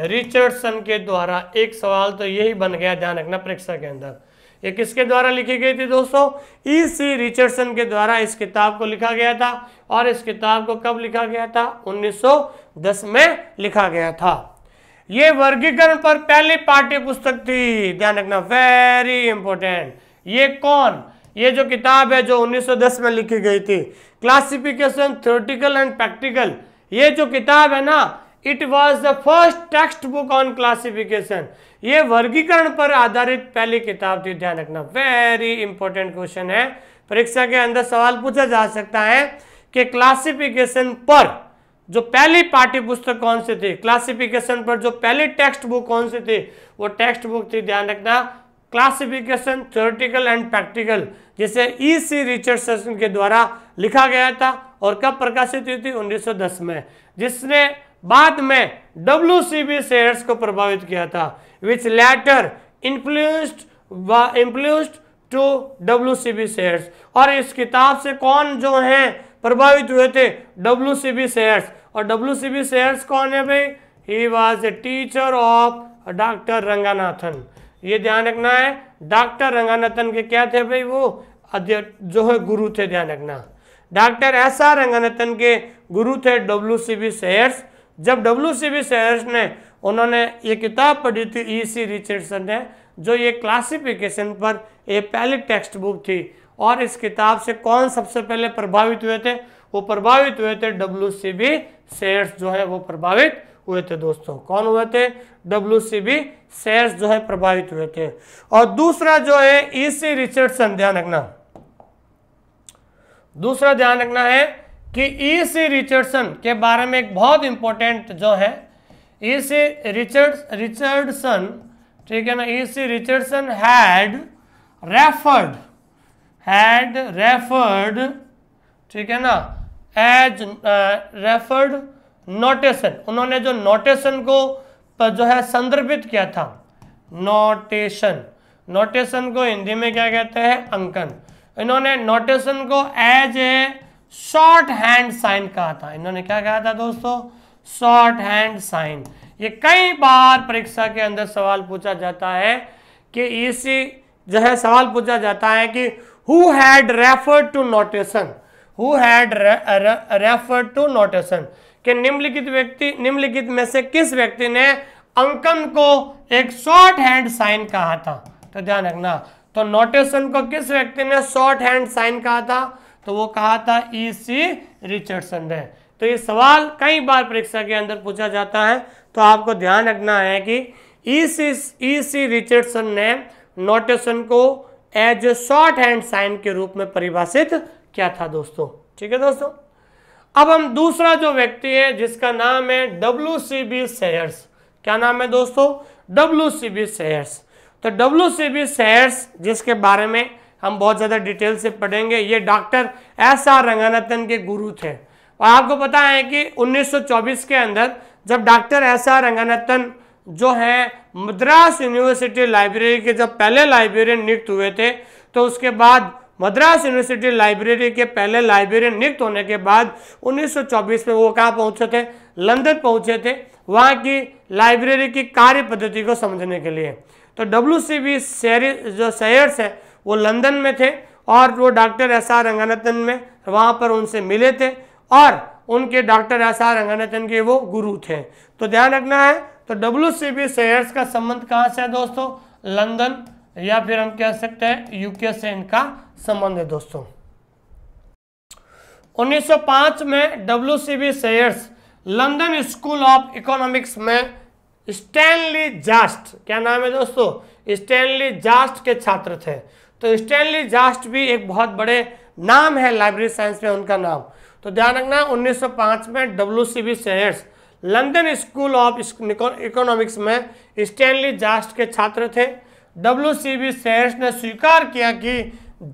रिचर्डसन के द्वारा एक सवाल तो यही बन गया ध्यान रखना परीक्षा के अंदर ये किसके द्वारा लिखी गई थी दोस्तों ई सी रिचर्डसन के द्वारा इस किताब को लिखा गया था और इस किताब को कब लिखा गया था 1910 में लिखा गया था ये वर्गीकरण पर पहली पाठ्य पुस्तक थी ध्यान रखना वेरी इंपॉर्टेंट ये कौन ये जो किताब है जो 1910 में लिखी गई थी क्लासिफिकेशन थ्योरेटिकल एंड प्रैक्टिकल ये जो किताब है ना it was the first text book on classification ये वर्गीकरण पर आधारित पहली किताब थी ध्यान रखना वेरी इंपॉर्टेंट क्वेश्चन है परीक्षा के अंदर सवाल पूछा जा सकता है कि क्लासिफिकेशन पर जो पहली पाठ्य पुस्तक कौन सी थी क्लासिफिकेशन पर जो पहली टेक्स्ट बुक कौन सी थी वो टेक्स्ट बुक थी ध्यान रखना क्लासिफिकेशन थ्योरेटिकल एंड प्रैक्टिकल जिसे ई सी रिचर्ड के द्वारा लिखा गया था और कब प्रकाशित हुई थी 1910 में जिसने बाद में डब्ल्यू शेयर्स को प्रभावित किया था which later was influenced to W Sayers और इस किताब से कौन जो हैं प्रभावित हुए थे डब्ल्यू शेयर्स और डब्ल्यू शेयर्स कौन है भाई ही was a teacher of doctor Ranganathan ये ध्यान रखना है डॉक्टर रंगानाथन के क्या थे भाई वो जो है गुरु थे ध्यान रखना डॉक्टर एस आर रंगनाथन के गुरु थे डब्ल्यू सी बी सेयर्स जब डब्ल्यू सी बी सेयर्स ने उन्होंने ये किताब पढ़ी थी ई सी रिचर्डसन ने जो ये क्लासिफिकेशन पर ये पहली टेक्स्ट बुक थी और इस किताब से कौन सबसे पहले प्रभावित हुए थे वो प्रभावित हुए थे डब्ल्यू सी बी सेयर्स जो है वो प्रभावित हुए थे दोस्तों कौन हुए थे डब्ल्यू सी बी सेयर्स जो है प्रभावित हुए थे और दूसरा जो है ई सी रिचर्डसन ध्यान रखना दूसरा ध्यान रखना है कि ई सी रिचर्डसन के बारे में एक बहुत इंपॉर्टेंट जो है ई सी रिचर्ड रिचर्डसन ठीक है ना E C Richardson had referred had referred ठीक है ना एज रेफर्ड नोटेशन उन्होंने जो नोटेशन को जो है संदर्भित किया था नोटेशन नोटेशन को हिंदी में क्या कहते हैं अंकन इन्होंने नोटेशन को as a short hand sign कहा था इन्होंने क्या कहा था दोस्तों शॉर्ट हैंड साइन ये कई बार परीक्षा के अंदर सवाल पूछा जाता है कि इसी जो है सवाल पूछा जाता है कि who had refer to notation who had refer to notation कि निम्नलिखित व्यक्ति निम्नलिखित में से किस व्यक्ति ने अंकन को एक शॉर्ट हैंड साइन कहा था तो ध्यान रखना तो नोटेशन को किस व्यक्ति ने शॉर्ट हैंड साइन कहा था तो वो कहा था ई सी रिचर्डसन ने तो ये सवाल कई बार परीक्षा के अंदर पूछा जाता है तो आपको ध्यान रखना है कि E C E C Richardson ने नोटेशन को एज शॉर्ट हैंड साइन के रूप में परिभाषित किया था दोस्तों ठीक है दोस्तों अब हम दूसरा जो व्यक्ति है जिसका नाम है डब्ल्यू सी बी सेयर्स क्या नाम है दोस्तों डब्ल्यू सी बी सेयर्स तो डब्ल्यू सी बी सेयर्स जिसके बारे में हम बहुत ज़्यादा डिटेल से पढ़ेंगे ये डॉक्टर एस आर रंगानाथन के गुरु थे और आपको पता है कि 1924 के अंदर जब डॉक्टर एस आर रंगानाथन जो हैं मद्रास यूनिवर्सिटी लाइब्रेरी के जब पहले लाइब्रेरियन नियुक्त हुए थे तो उसके बाद मद्रास यूनिवर्सिटी लाइब्रेरी के पहले लाइब्रेरियन नियुक्त होने के बाद 1924 में वो कहाँ पहुँचे थे लंदन पहुँचे थे वहाँ की लाइब्रेरी की कार्य पद्धति को समझने के लिए तो डब्ल्यू सी बी जो सेयर्स है वो लंदन में थे और वो डॉक्टर एस आर रंगानाथन में वहाँ पर उनसे मिले थे और उनके डॉक्टर एस आर रंगानाथन के वो गुरु थे तो ध्यान रखना है तो डब्ल्यू सी बी सेयर्स का संबंध कहाँ से है दोस्तों लंदन या फिर हम कह सकते हैं यूके से इनका संबंध है दोस्तों 1905 में W C B Sayers London school of economics में स्टैनली जास्ट क्या नाम है दोस्तों स्टैनली जास्ट के छात्र थे तो स्टैनली जास्ट भी एक बहुत बड़े नाम है लाइब्रेरी साइंस में उनका नाम तो ध्यान रखना 1905 में W C B Sayers London school of economics में स्टैनली जास्ट के छात्र थे डब्ल्यू सी बी सेयर्स ने स्वीकार किया कि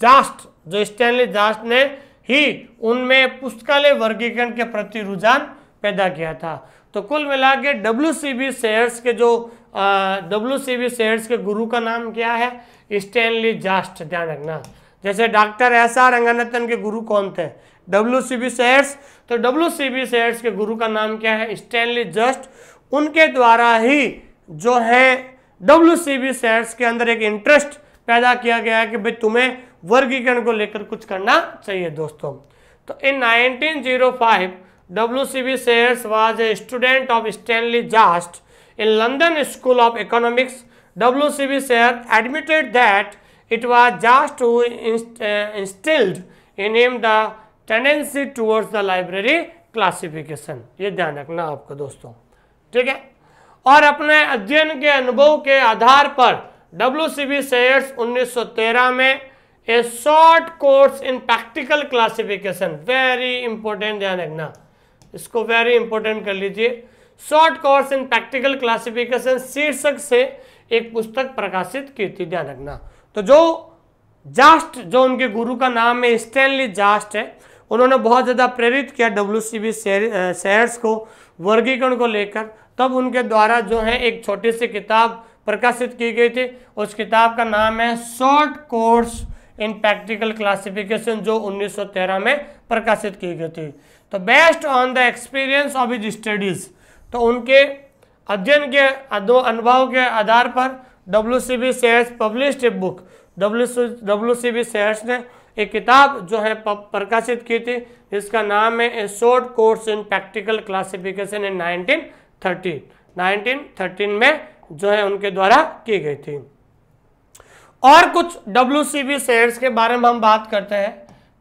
जास्ट जो स्टैनली जास्ट ने ही उनमें पुस्तकालय वर्गीकरण के प्रति रुझान पैदा किया था तो कुल मिला के डब्ल्यू शेयर्स के जो डब्ल्यू शेयर्स के गुरु का नाम क्या है स्टेनली जास्ट ध्यान रखना जैसे डॉक्टर एस आर रंगानंदन के गुरु कौन थे डब्ल्यू शेयर्स तो डब्ल्यू शेयर्स के गुरु का नाम क्या है स्टेनली जस्ट उनके द्वारा ही जो है डब्ल्यू शेयर्स के अंदर एक इंटरेस्ट पैदा किया गया है कि भाई तुम्हें वर्गीकरण को लेकर कुछ करना चाहिए दोस्तों तो in 1905 W C B Sayers was a student of Stanley Jast in London school of economics W C B Sayer admitted that it was Jast who instilled in him the tendency towards the library classification ये ध्यान रखना आपको दोस्तों ठीक है और अपने अध्ययन के अनुभव के आधार पर डब्ल्यू सी बी शेयर्स उन्नीस सौ तेरह में a short course in practical classification very important ध्यान रखना इसको वेरी इंपॉर्टेंट कर लीजिए short course in practical classification शीर्षक से एक पुस्तक प्रकाशित की थी ध्यान रखना तो जो जास्ट जो उनके गुरु का नाम है स्टैनली जास्ट है उन्होंने बहुत ज़्यादा प्रेरित किया डब्ल्यू सी बी शेयर्स को वर्गीकरण को लेकर तब उनके द्वारा जो है एक छोटी सी किताब प्रकाशित की गई थी उस किताब का नाम है short course in practical classification जो 1913 में प्रकाशित की गई थी तो based on the experience of his studies तो उनके अध्ययन के दो अनुभव के आधार पर W C B Sayers publish a book W C B Sayers ने एक किताब जो है प्रकाशित की थी जिसका नाम है a short course in practical classification in 1913 1913 में जो है उनके द्वारा की गई थी और कुछ डब्ल्यू शेयर्स के बारे में हम बात करते हैं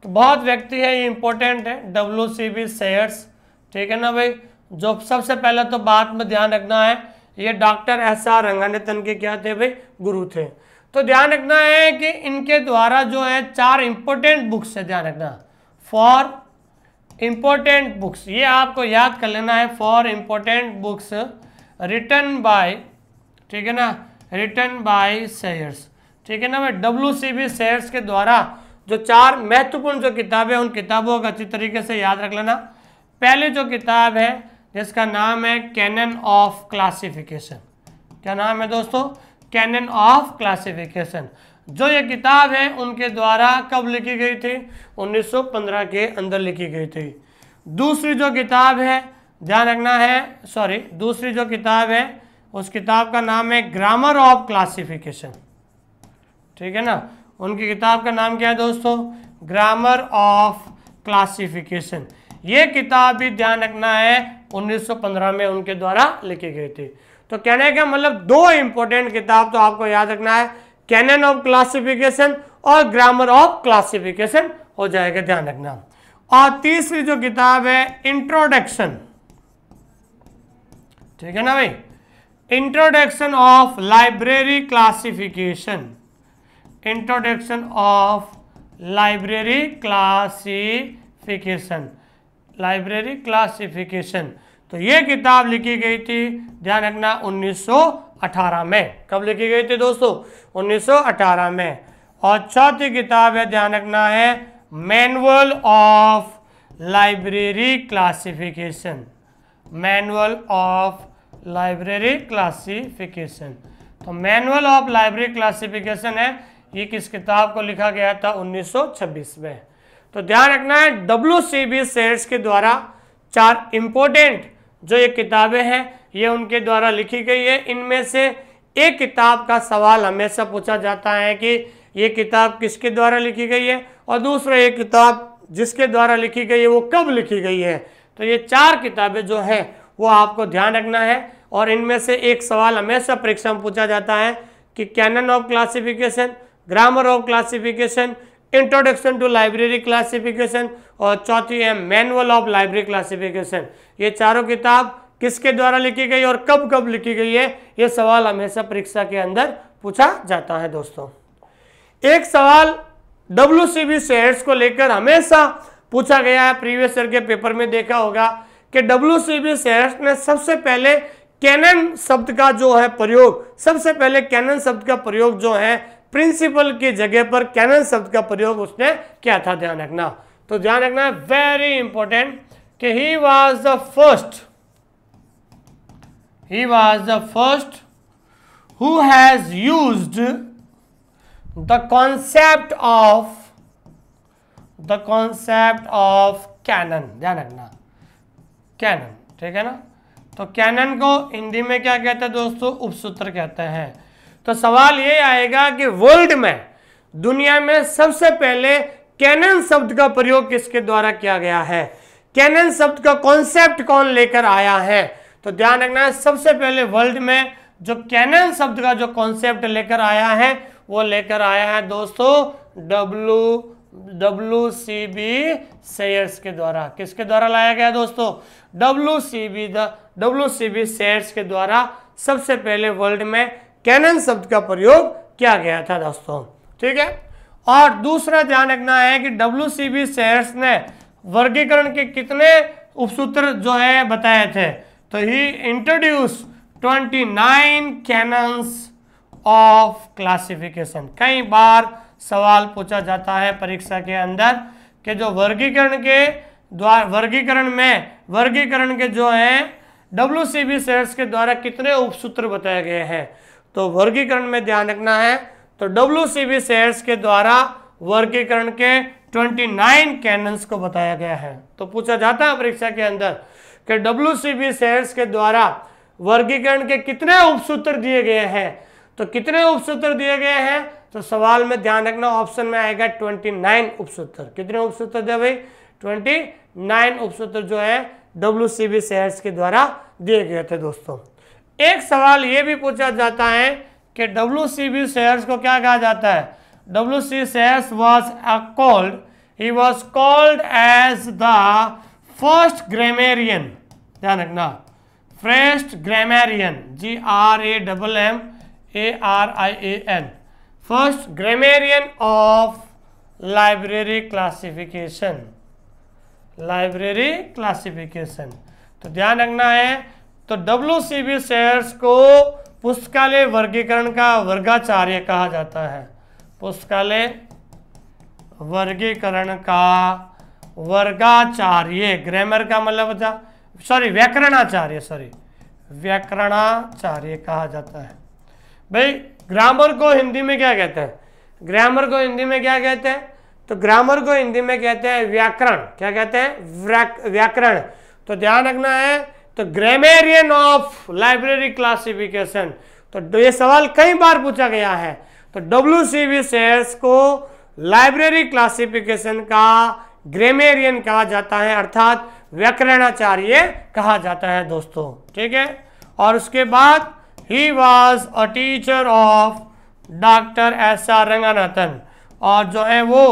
तो बहुत व्यक्ति है ये इंपॉर्टेंट है डब्ल्यू शेयर्स ठीक है ना भाई जो सबसे पहले तो बात में ध्यान रखना है ये डॉक्टर एस आर रंगानेतन के क्या थे भाई गुरु थे तो ध्यान रखना है कि इनके द्वारा जो है चार इंपॉर्टेंट बुक्स है ध्यान रखना फॉर इम्पोर्टेंट बुक्स ये आपको याद कर लेना है four important books written by ठीक है ना रिटर्न बाय सेयर्स ठीक है ना मैं डब्ल्यू सी बी शेयर्स के द्वारा जो चार महत्वपूर्ण जो किताबें उन किताबों का अच्छी तरीके से याद रख लेना पहले जो किताब है जिसका नाम है कैनन ऑफ क्लासिफिकेशन क्या नाम है दोस्तों कैनन ऑफ क्लासिफिकेशन जो ये किताब है उनके द्वारा कब लिखी गई थी 1915 के अंदर लिखी गई थी दूसरी जो किताब है ध्यान रखना है सॉरी दूसरी जो किताब है उस किताब का नाम है ग्रामर ऑफ क्लासिफिकेशन ठीक है ना उनकी किताब का नाम क्या है दोस्तों ग्रामर ऑफ क्लासिफिकेशन ये किताब भी ध्यान रखना है 1915 में उनके द्वारा लिखी गई थी तो कहने का मतलब दो इंपॉर्टेंट किताब तो आपको याद रखना है कैनन ऑफ क्लासिफिकेशन और ग्रामर ऑफ क्लासिफिकेशन हो जाएगा ध्यान रखना और तीसरी जो किताब है इंट्रोडक्शन ठीक है ना भाई introduction of library classification introduction of library classification library classification तो ये किताब लिखी गई थी ध्यान रखना 1918 में कब लिखी गई थी दोस्तों 1918 में और चौथी किताब है ध्यान रखना है manual of library classification manual of library classification तो मैनुअल ऑफ लाइब्रेरी क्लासिफिकेशन है ये किस किताब को लिखा गया था 1926 में तो ध्यान रखना है डब्ल्यू सी बी सेट्स के द्वारा चार इम्पोर्टेंट जो ये किताबें हैं ये उनके द्वारा लिखी गई है इनमें से एक किताब का सवाल हमेशा पूछा जाता है कि ये किताब किसके द्वारा लिखी गई है और दूसरा ये किताब जिसके द्वारा लिखी गई है वो कब लिखी गई है तो ये चार किताबें जो हैं वो आपको ध्यान रखना है और इनमें से एक सवाल हमेशा परीक्षा में पूछा जाता है कि canon of classification grammar of classification introduction to library classification और चौथी है मैनुअल ऑफ लाइब्रेरी क्लासिफिकेशन ये चारों किताब किसके द्वारा लिखी गई और कब कब लिखी गई है ये सवाल हमेशा परीक्षा के अंदर पूछा जाता है दोस्तों एक सवाल डब्ल्यू सी बी शेयर्स को लेकर हमेशा पूछा गया है प्रीवियस ईयर के पेपर में देखा होगा कि डब्ल्यू सी बी शेयर्स ने सबसे पहले कैनन शब्द का जो है प्रयोग सबसे पहले कैनन शब्द का प्रयोग जो है प्रिंसिपल की जगह पर कैनन शब्द का प्रयोग उसने किया था ध्यान रखना तो ध्यान रखना है वेरी इंपॉर्टेंट कि he was the first he was the first who has used the concept of the concept of canon ध्यान रखना कैनन ठीक है ना तो कैनन को हिंदी में क्या कहते हैं दोस्तों उपसूत्र कहते हैं तो सवाल ये आएगा कि वर्ल्ड में दुनिया में सबसे पहले कैनन शब्द का प्रयोग किसके द्वारा किया गया है कैनन शब्द का कॉन्सेप्ट कौन लेकर आया है तो ध्यान रखना है सबसे पहले वर्ल्ड में जो कैनन शब्द का जो कॉन्सेप्ट लेकर आया है वो लेकर आया है दोस्तों W W C B Sayers के द्वारा किसके द्वारा लाया गया दोस्तों W C B the W C B Sayers के द्वारा सबसे पहले वर्ल्ड में कैनन शब्द का प्रयोग किया गया था दोस्तों ठीक है और दूसरा ध्यान रखना है कि डब्ल्यू सी बी शेयर्स ने वर्गीकरण के कितने उपसूत्र जो है बताए थे तो he introduce 29 canons of classification कई बार सवाल पूछा जाता है परीक्षा के अंदर कि जो वर्गीकरण के द्वारा वर्गीकरण में वर्गीकरण के जो है डब्ल्यू सी बी शेयर्स के द्वारा कितने उपसूत्र बताए गए हैं तो वर्गीकरण में ध्यान रखना है तो डब्ल्यू शेयर्स के द्वारा वर्गीकरण के 29 कैनन्स को बताया गया है तो पूछा जाता है परीक्षा के अंदर कि डब्ल्यू शेयर्स के द्वारा वर्गीकरण के कितने उपसूत्र दिए गए हैं तो कितने उपसूत्र दिए गए हैं तो सवाल में ध्यान रखना ऑप्शन में आएगा 29 उपसूत्र कितने उपसूत्र दिए भाई 29 उपसूत्र जो है डब्ल्यू शेयर्स के द्वारा दिए गए थे दोस्तों एक सवाल ये भी पूछा जाता है कि डब्ल्यू सी बी शेयर्स को क्या कहा जाता है W C Sayers was called he was called as the first grammarian ध्यान रखना first grammarian G R A double M A R I A N first grammarian of library classification library classification तो ध्यान रखना है तो डब्ल्यू शेयर्स को पुस्तकालय वर्गीकरण का वर्गाचार्य कहा जाता है पुस्तकालय वर्गीकरण का वर्गाचार्य ग्रामर का मतलब सॉरी व्याकरणाचार्य सॉरी व्याकरणाचार्य कहा जाता है भाई ग्रामर को हिंदी में क्या कहते हैं ग्रामर को हिंदी में क्या कहते हैं तो ग्रामर को हिंदी में कहते हैं व्याकरण क्या कहते हैं व्याकरण तो ध्यान रखना है तो ग्रामेरियन ऑफ लाइब्रेरी क्लासिफिकेशन तो ये सवाल कई बार पूछा गया है तो डब्ल्यू सी बी शेयर्स को लाइब्रेरी क्लासिफिकेशन का ग्रेमेरियन कहा जाता है अर्थात व्याकरणाचार्य कहा जाता है दोस्तों ठीक है और उसके बाद he was a teacher of doctor S R Ranganathan और जो है वो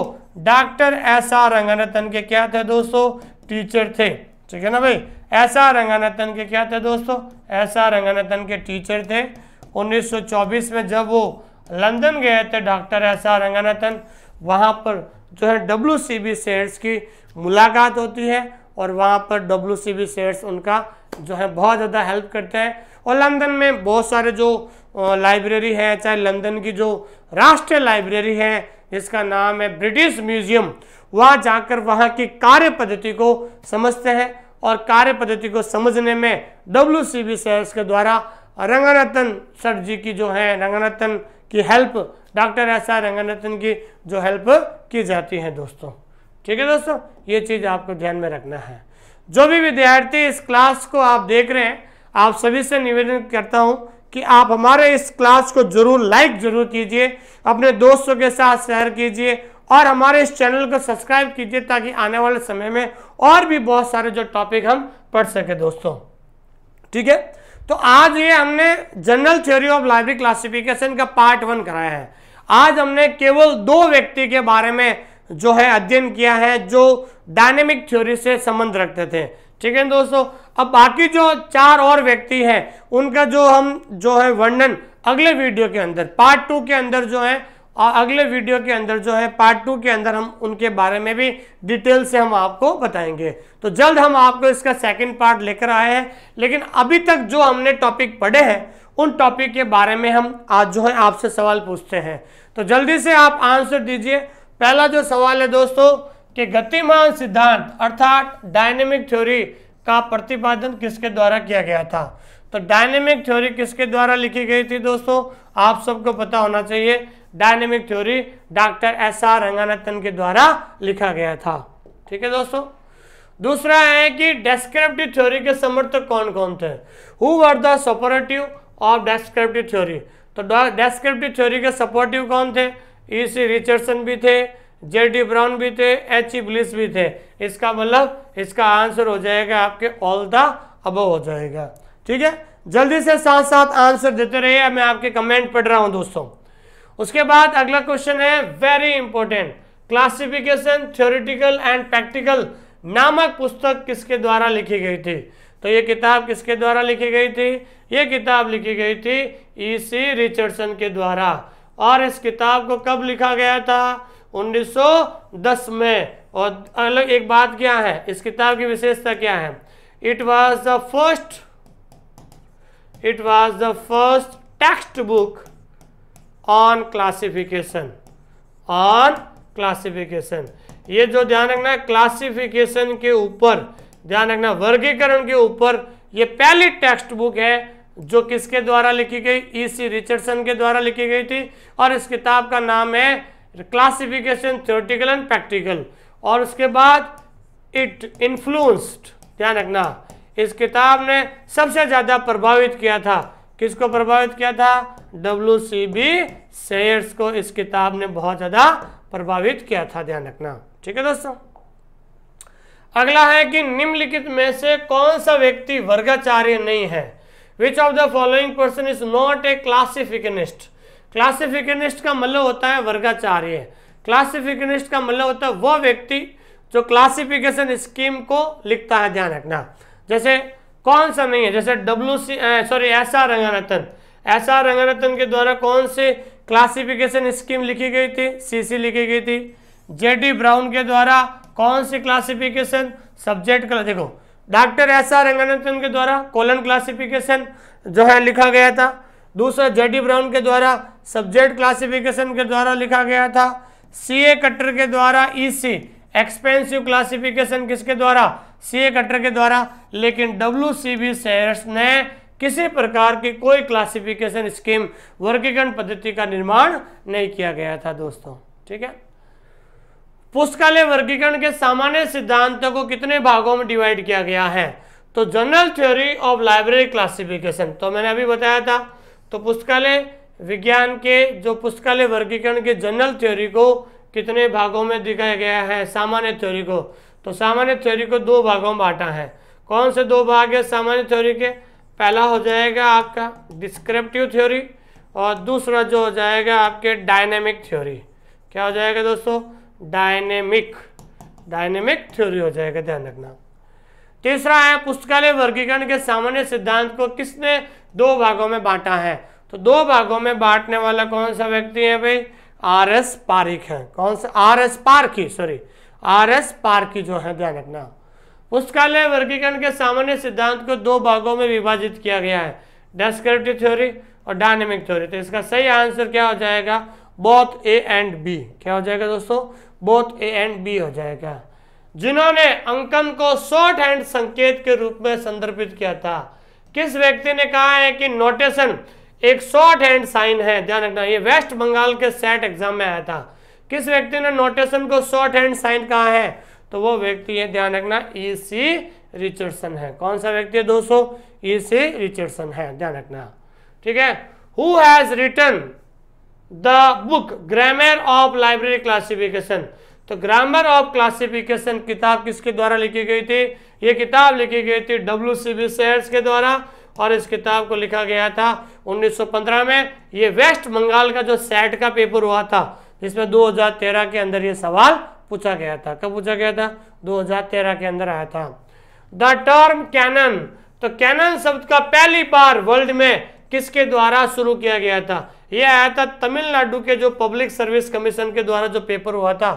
डॉक्टर एस आर रंगानाथन के क्या थे दोस्तों टीचर थे ठीक है ना भाई एस आर के क्या थे दोस्तों एस आर के टीचर थे 1924 में जब वो लंदन गए थे डॉक्टर एस आर वहाँ पर जो है डब्ल्यू सी बी सेट्स की मुलाकात होती है और वहाँ पर डब्ल्यू सी बी सेट्स उनका जो है बहुत ज़्यादा हेल्प करते हैं और लंदन में बहुत सारे जो लाइब्रेरी हैं चाहे लंदन की जो राष्ट्रीय लाइब्रेरी है जिसका नाम है ब्रिटिश म्यूजियम वहाँ जाकर वहाँ की कार्य पद्धति को समझते हैं और कार्य पद्धति को समझने में डब्ल्यू सी बी के द्वारा रंगानाथन सर जी की जो है रंगानाथन की help doctor S R Ranganathan की जो हेल्प की जाती है दोस्तों ठीक है दोस्तों ये चीज़ आपको ध्यान में रखना है जो भी विद्यार्थी इस क्लास को आप देख रहे हैं आप सभी से निवेदन करता हूं कि आप हमारे इस क्लास को जरूर लाइक जरूर कीजिए अपने दोस्तों के साथ शेयर कीजिए और हमारे इस चैनल को सब्सक्राइब कीजिए ताकि आने वाले समय में और भी बहुत सारे जो टॉपिक हम पढ़ सके दोस्तों ठीक है तो आज ये हमने general theory of library classification का पार्ट वन कराया है आज हमने केवल दो व्यक्ति के बारे में जो है अध्ययन किया है जो डायनेमिक थ्योरी से संबंध रखते थे ठीक है दोस्तों अब बाकी जो चार और व्यक्ति हैं उनका जो हम जो है वर्णन अगले वीडियो के अंदर पार्ट टू के अंदर जो है और अगले वीडियो के अंदर जो है पार्ट टू के अंदर हम उनके बारे में भी डिटेल से हम आपको बताएंगे तो जल्द हम आपको इसका सेकंड पार्ट लेकर आए हैं लेकिन अभी तक जो हमने टॉपिक पढ़े हैं उन टॉपिक के बारे में हम आज जो है आपसे सवाल पूछते हैं तो जल्दी से आप आंसर दीजिए पहला जो सवाल है दोस्तों कि गतिमान सिद्धांत अर्थात डायनेमिक थ्योरी का प्रतिपादन किसके द्वारा किया गया था तो डायनेमिक थ्योरी किसके द्वारा लिखी गई थी दोस्तों आप सबको पता होना चाहिए dynamic theory doctor S R Ranganathan के द्वारा लिखा गया था ठीक है दोस्तों दूसरा है कि डेस्क्रिप्टिव थ्योरी के समर्थक कौन तो कौन थे who are the supportive of descriptive theory तो डेस्क्रिप्टिव थ्योरी के सपोर्टिव कौन थे ई सी रिचर्डसन भी थे जे डी ब्राउन भी थे एच ई ब्लिस भी थे इसका मतलब इसका आंसर हो जाएगा आपके ऑल द अब हो जाएगा ठीक है जल्दी से साथ साथ आंसर देते रहिए मैं आपके कमेंट पढ़ रहा हूँ दोस्तों उसके बाद अगला क्वेश्चन है very important classification theoretical and practical नामक पुस्तक किसके द्वारा लिखी गई थी तो ये किताब किसके द्वारा लिखी गई थी ये किताब लिखी गई थी ई सी रिचर्डसन के द्वारा और इस किताब को कब लिखा गया था 1910 में और अलग एक बात क्या है इस किताब की विशेषता क्या है it was the first it was the first text book on classification on classification ये जो ध्यान रखना है क्लासिफिकेशन के ऊपर ध्यान रखना वर्गीकरण के ऊपर ये पहली टेक्स्ट बुक है जो किसके द्वारा लिखी गई ई सी रिचर्डसन के द्वारा लिखी गई थी और इस किताब का नाम है क्लासिफिकेशन थ्योरेटिकल एंड प्रैक्टिकल और उसके बाद इट इन्फ्लुएंस्ड ध्यान रखना इस किताब ने सबसे ज़्यादा प्रभावित किया था किसको प्रभावित किया था डब्ल्यू सी बी सेयर्स को इस किताब ने बहुत ज़्यादा प्रभावित किया था ध्यान रखना ठीक है दोस्तों अगला है कि निम्नलिखित में से कौन सा व्यक्ति वर्गाचार्य नहीं है which of the following person is not a classificationist classificationist का मतलब होता है वर्गाचार्य क्लासिफिकनिस्ट का मतलब होता है वह व्यक्ति जो क्लासिफिकेशन स्कीम को लिखता है ध्यान रखना जैसे कौन सा नहीं है जैसे W C sorry S R Ranganathan S R Ranganathan के द्वारा कौन से क्लासिफिकेशन स्कीम लिखी गई थी सीसी लिखी गई थी जेडी ब्राउन के द्वारा कौन सी क्लासिफिकेशन सब्जेक्ट का देखो डॉक्टर एस आर रंगानाथन के द्वारा कोलन क्लासिफिकेशन जो है लिखा गया था दूसरा जेडी ब्राउन के द्वारा सब्जेक्ट क्लासिफिकेशन के द्वारा लिखा गया था सी ए कट्टर के द्वारा E e C expansive classification किसके द्वारा सी कटर के द्वारा लेकिन डब्ल्यू सी बी सेयर्स ने किसी प्रकार की कोई क्लासिफिकेशन स्कीम वर्गीकरण पद्धति का निर्माण नहीं किया गया था दोस्तों ठीक है पुस्तकालय वर्गीकरण के सामान्य सिद्धांतों को कितने भागों में डिवाइड किया गया है तो general theory of library classification तो मैंने अभी बताया था तो पुस्तकालय विज्ञान के जो पुस्तकालय वर्गीकरण के जनरल थ्योरी को कितने भागों में दिखाया गया है सामान्य थ्योरी को तो सामान्य थ्योरी को दो भागों में बांटा है कौन से दो भाग है सामान्य थ्योरी के पहला हो जाएगा आपका डिस्क्रिप्टिव थ्योरी और दूसरा जो हो जाएगा आपके डायनेमिक थ्योरी क्या हो जाएगा दोस्तों डायनेमिक डायनेमिक थ्योरी हो जाएगा ध्यान रखना तीसरा है पुस्तकालय वर्गीकरण के सामान्य सिद्धांत को किसने दो भागों में बांटा है तो दो भागों में बांटने वाला कौन सा व्यक्ति है भाई आर एस पारिक है कौन सा R S Parkhi sorry R S Parkhi जो है ध्यान रखना पुस्तकालय वर्गीकरण के सामान्य सिद्धांत को दो भागों में विभाजित किया गया है डेस्क्रिप्टिव थ्योरी और डायनेमिक थ्योरी तो इसका सही आंसर क्या हो जाएगा बोथ ए एंड बी क्या हो जाएगा दोस्तों बोथ ए एंड बी हो जाएगा जिन्होंने अंकन को शॉर्ट हैंड संकेत के रूप में संदर्भित किया था किस व्यक्ति ने कहा है कि नोटेशन एक शॉर्ट हैंड साइन है ध्यान रखना ये वेस्ट बंगाल के सेट एग्जाम में आया था किस व्यक्ति ने नोटेशन को शॉर्ट हैंड साइन कहा है तो वो व्यक्ति है ध्यान रखना ई सी रिचर्डसन है कौन सा व्यक्ति है दोस्तों ई सी रिचर्डसन है ध्यान रखना ठीक है who has written the book grammar of library classification तो ग्रामर ऑफ क्लासिफिकेशन किताब किसके द्वारा लिखी गई थी ये किताब लिखी गई थी डब्ल्यू सी बी सेट्स के द्वारा और इस किताब को लिखा गया था 1915 में ये वेस्ट बंगाल का जो सेट का पेपर हुआ था जिसमें 2013 के अंदर ये सवाल पूछा गया था कब पूछा गया था 2013 के अंदर आया था द टर्म कैनन तो कैनन शब्द का पहली बार वर्ल्ड में किसके द्वारा शुरू किया गया था यह आया था तमिलनाडु के जो पब्लिक सर्विस कमीशन के द्वारा जो पेपर हुआ था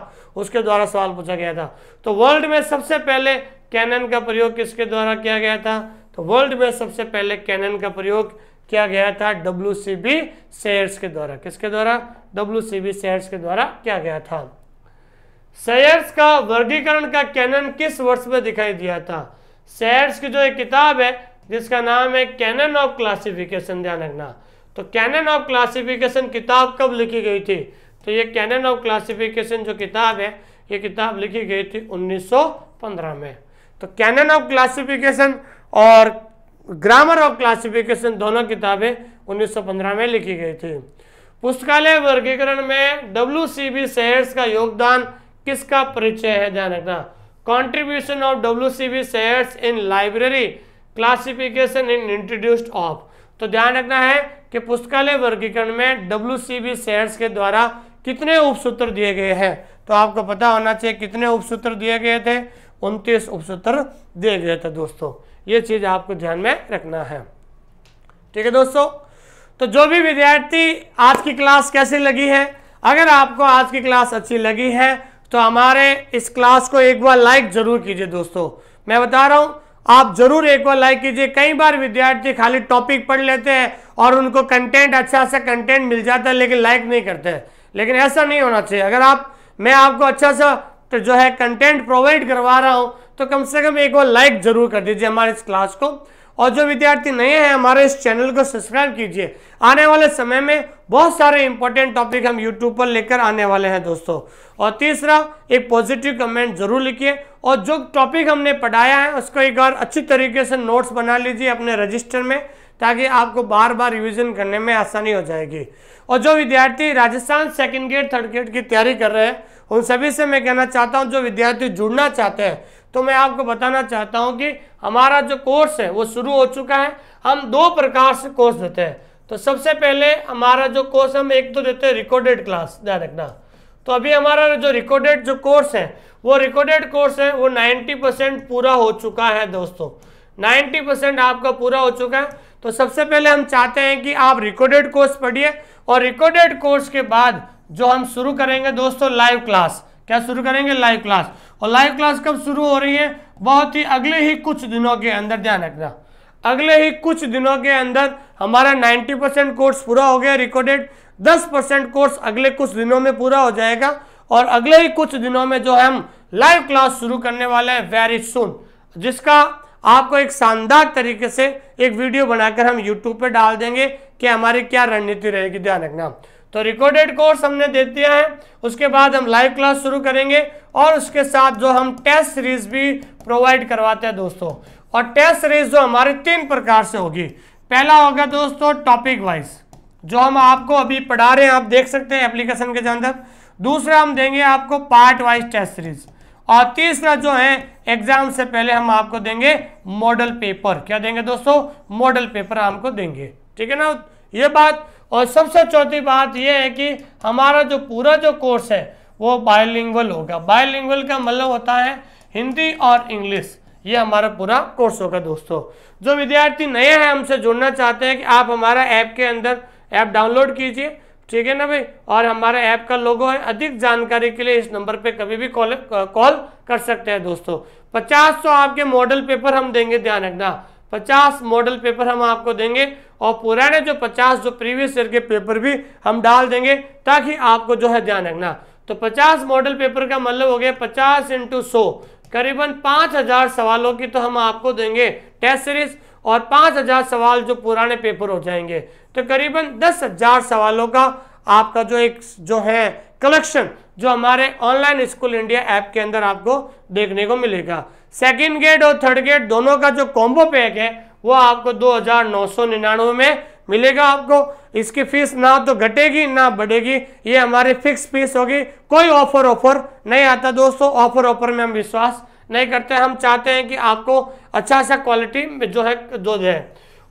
उसके द्वारा सवाल पूछा गया था तो वर्ल्ड में सबसे पहले कैनन का प्रयोग किसके द्वारा किया गया था तो वर्ल्ड में सबसे पहले कैनन का प्रयोग किया गया था डब्ल्यू सी बी शेयर्स के द्वारा किसके द्वारा डब्ल्यू सी बी शेयर्स के द्वारा किया गया था सेयर्स का वर्गीकरण का कैनन किस वर्ष में दिखाई दिया था सेयर्स की जो एक किताब है जिसका नाम है कैनन ऑफ क्लासिफिकेशन ध्यान रखना तो कैनन ऑफ क्लासिफिकेशन किताब कब लिखी गई थी तो ये कैनन ऑफ क्लासिफिकेशन जो किताब है ये किताब लिखी गई थी 1915 में तो कैनन ऑफ क्लासिफिकेशन और ग्रामर और क्लासिफिकेशन दोनों किताबें 1915 में लिखी गई थी पुस्तकालय वर्गीकरण में डब्ल्यू सी बी शेयर्स का योगदान किसका परिचय है ध्यान रखना contribution of W C B Sayers in library classification in introduced of तो ध्यान रखना है कि पुस्तकालय वर्गीकरण में डब्ल्यू सी बी शेयर्स के द्वारा कितने उपसूत्र दिए गए हैं तो आपको पता होना चाहिए कितने उपसूत्र दिए गए थे उनतीस उपसूत्र दिए गए थे दोस्तों ये चीज़ आपको ध्यान में रखना है ठीक है दोस्तों तो जो भी विद्यार्थी आज की क्लास कैसी लगी है अगर आपको आज की क्लास अच्छी लगी है तो हमारे इस क्लास को एक बार लाइक ज़रूर कीजिए दोस्तों मैं बता रहा हूँ आप जरूर एक बार लाइक कीजिए कई बार विद्यार्थी खाली टॉपिक पढ़ लेते हैं और उनको कंटेंट अच्छा सा कंटेंट मिल जाता है लेकिन लाइक नहीं करते लेकिन ऐसा नहीं होना चाहिए अगर आप मैं आपको अच्छा सा तो जो है कंटेंट प्रोवाइड करवा रहा हूँ तो कम से कम एक बार लाइक जरूर कर दीजिए हमारे इस क्लास को और जो विद्यार्थी नए हैं हमारे इस चैनल को सब्सक्राइब कीजिए आने वाले समय में बहुत सारे इंपॉर्टेंट टॉपिक हम यूट्यूब पर लेकर आने वाले हैं दोस्तों और तीसरा एक पॉजिटिव कमेंट जरूर लिखिए और जो टॉपिक हमने पढ़ाया है उसको एक बार अच्छी तरीके से नोट्स बना लीजिए अपने रजिस्टर में ताकि आपको बार बार रिविजन करने में आसानी हो जाएगी और जो विद्यार्थी Rajasthan second grade third grade की तैयारी कर रहे हैं उन सभी से मैं कहना चाहता हूँ जो विद्यार्थी जुड़ना चाहते हैं तो मैं आपको बताना चाहता हूँ कि हमारा जो कोर्स है वो शुरू हो चुका है हम दो प्रकार से कोर्स देते हैं तो सबसे पहले हमारा जो कोर्स हम एक तो देते हैं रिकॉर्डेड क्लास ध्यान रखना तो अभी हमारा जो रिकॉर्डेड जो कोर्स है वो रिकॉर्डेड कोर्स है वो 90 परसेंट पूरा हो चुका है दोस्तों 90 परसेंट आपका पूरा हो चुका है तो सबसे पहले हम चाहते हैं कि आप रिकॉर्डेड कोर्स पढ़िए और रिकॉर्डेड कोर्स के बाद जो हम शुरू करेंगे दोस्तों लाइव क्लास क्या शुरू करेंगे लाइव क्लास और लाइव क्लास कब शुरू हो रही है बहुत ही अगले ही कुछ दिनों के अंदर ध्यान रखना अगले ही कुछ दिनों के अंदर हमारा 90 परसेंट कोर्स पूरा हो गया रिकॉर्डेड 10 परसेंट कोर्स अगले कुछ दिनों में पूरा हो जाएगा और अगले ही कुछ दिनों में जो है हम लाइव क्लास शुरू करने वाले हैं वेरी सुन जिसका आपको एक शानदार तरीके से एक वीडियो बनाकर हम यूट्यूब पर डाल देंगे कि हमारी क्या रणनीति रहेगी ध्यान रखना तो रिकॉर्डेड कोर्स हमने दे दिया है उसके बाद हम लाइव क्लास शुरू करेंगे और उसके साथ जो हम टेस्ट सीरीज भी प्रोवाइड करवाते हैं दोस्तों और टेस्ट सीरीज जो हमारे तीन प्रकार से होगी पहला होगा दोस्तों टॉपिक वाइज जो हम आपको अभी पढ़ा रहे हैं आप देख सकते हैं एप्लीकेशन के अंदर दूसरा हम देंगे आपको पार्ट वाइज टेस्ट सीरीज और तीसरा जो है एग्जाम से पहले हम आपको देंगे मॉडल पेपर क्या देंगे दोस्तों मॉडल पेपर हमको देंगे ठीक है ना ये बात और सबसे चौथी बात यह है कि हमारा जो पूरा जो कोर्स है वो बायोलिंगल होगा बायोलिंगल का मतलब होता है हिंदी और इंग्लिश ये हमारा पूरा कोर्स होगा दोस्तों जो विद्यार्थी नए हैं हमसे जुड़ना चाहते हैं कि आप हमारा ऐप के अंदर ऐप डाउनलोड कीजिए ठीक है ना भाई और हमारा ऐप का लोगो है अधिक जानकारी के लिए इस नंबर पे कभी भी कॉल कॉल कर सकते हैं दोस्तों पचास सौ आपके मॉडल पेपर हम देंगे ध्यान रखना पचास मॉडल पेपर हम आपको देंगे और पुराने जो पचास जो प्रीवियस ईयर के पेपर भी हम डाल देंगे ताकि आपको जो है ध्यान रखना तो पचास मॉडल पेपर का मतलब हो गया पचास इंटू सौ करीबन हजार सवालों की तो हम आपको देंगे टेस्ट सीरीज और हजार सवाल जो पुराने पेपर हो जाएंगे तो करीबन दस हजार सवालों का आपका जो एक जो है कलेक्शन जो हमारे ऑनलाइन स्कूल इंडिया ऐप के अंदर आपको देखने को मिलेगा सेकेंड ग्रेड और थर्ड ग्रेड दोनों का जो कॉम्बो पैक है वो आपको दो हजार नौ सौ निन्यानवे में मिलेगा आपको इसकी फीस ना तो घटेगी ना बढ़ेगी ये हमारी फिक्स फीस होगी कोई ऑफर ऑफर नहीं आता दोस्तों ऑफर ऑफर में हम विश्वास नहीं करते हम चाहते हैं कि आपको अच्छा सा क्वालिटी जो है जो है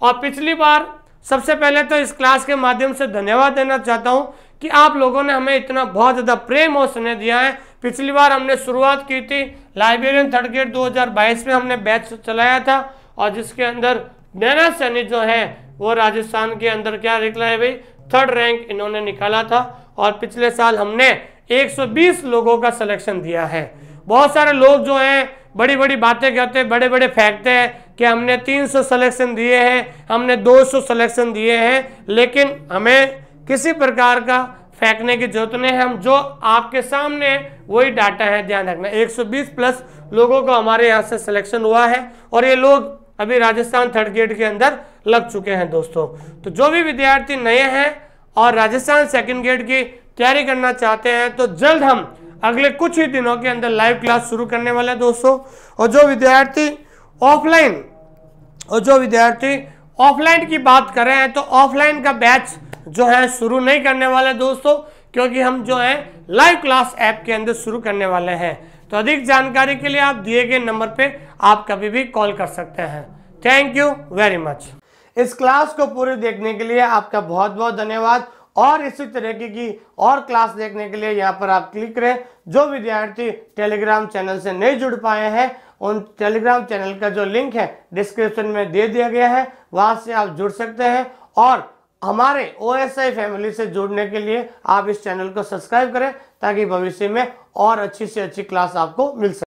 और पिछली बार सबसे पहले तो इस क्लास के माध्यम से धन्यवाद देना चाहता हूँ कि आप लोगों ने हमें इतना बहुत ज़्यादा प्रेम और स्नेह दिया है पिछली बार हमने शुरुआत की थी लाइब्रेरियन थर्ड ग्रेड 2022 में हमने बैच चलाया था और जिसके अंदर नैना सैनी जो है वो राजस्थान के अंदर क्या निकला है भाई थर्ड रैंक इन्होंने निकाला था और पिछले साल हमने 120 लोगों का सिलेक्शन दिया है बहुत सारे लोग जो हैं बड़ी बड़ी बातें करते हैं बड़े बड़े फैक्ट हैं कि हमने 300 सिलेक्शन दिए हैं हमने 200 सिलेक्शन दिए हैं लेकिन हमें किसी प्रकार का फेंकने की जरूरत नहीं है हम जो आपके सामने वही डाटा है ध्यान रखना 120 प्लस लोगों को हमारे यहाँ से सिलेक्शन हुआ है और ये लोग अभी राजस्थान थर्ड ग्रेड के अंदर लग चुके हैं दोस्तों तो जो भी विद्यार्थी नए हैं और राजस्थान सेकेंड ग्रेड की तैयारी करना चाहते हैं तो जल्द हम अगले कुछ ही दिनों के अंदर लाइव क्लास शुरू करने वाले हैं दोस्तों और जो विद्यार्थी ऑफलाइन और जो विद्यार्थी ऑफलाइन की बात कर रहे हैं तो ऑफलाइन का बैच जो है शुरू नहीं करने वाले दोस्तों क्योंकि हम जो है लाइव क्लास ऐप के अंदर शुरू करने वाले हैं तो अधिक जानकारी के लिए आप दिए गए नंबर पे आप कभी भी कॉल कर सकते हैं थैंक यू वेरी मच इस क्लास को पूरी देखने के लिए आपका बहुत बहुत धन्यवाद और इसी तरीके की और क्लास देखने के लिए यहाँ पर आप क्लिक करें जो विद्यार्थी टेलीग्राम चैनल से नहीं जुड़ पाए हैं उन टेलीग्राम चैनल का जो लिंक है डिस्क्रिप्शन में दे दिया गया है वहाँ से आप जुड़ सकते हैं और हमारे ओ फैमिली से जुड़ने के लिए आप इस चैनल को सब्सक्राइब करें ताकि भविष्य में और अच्छी से अच्छी क्लास आपको मिल सके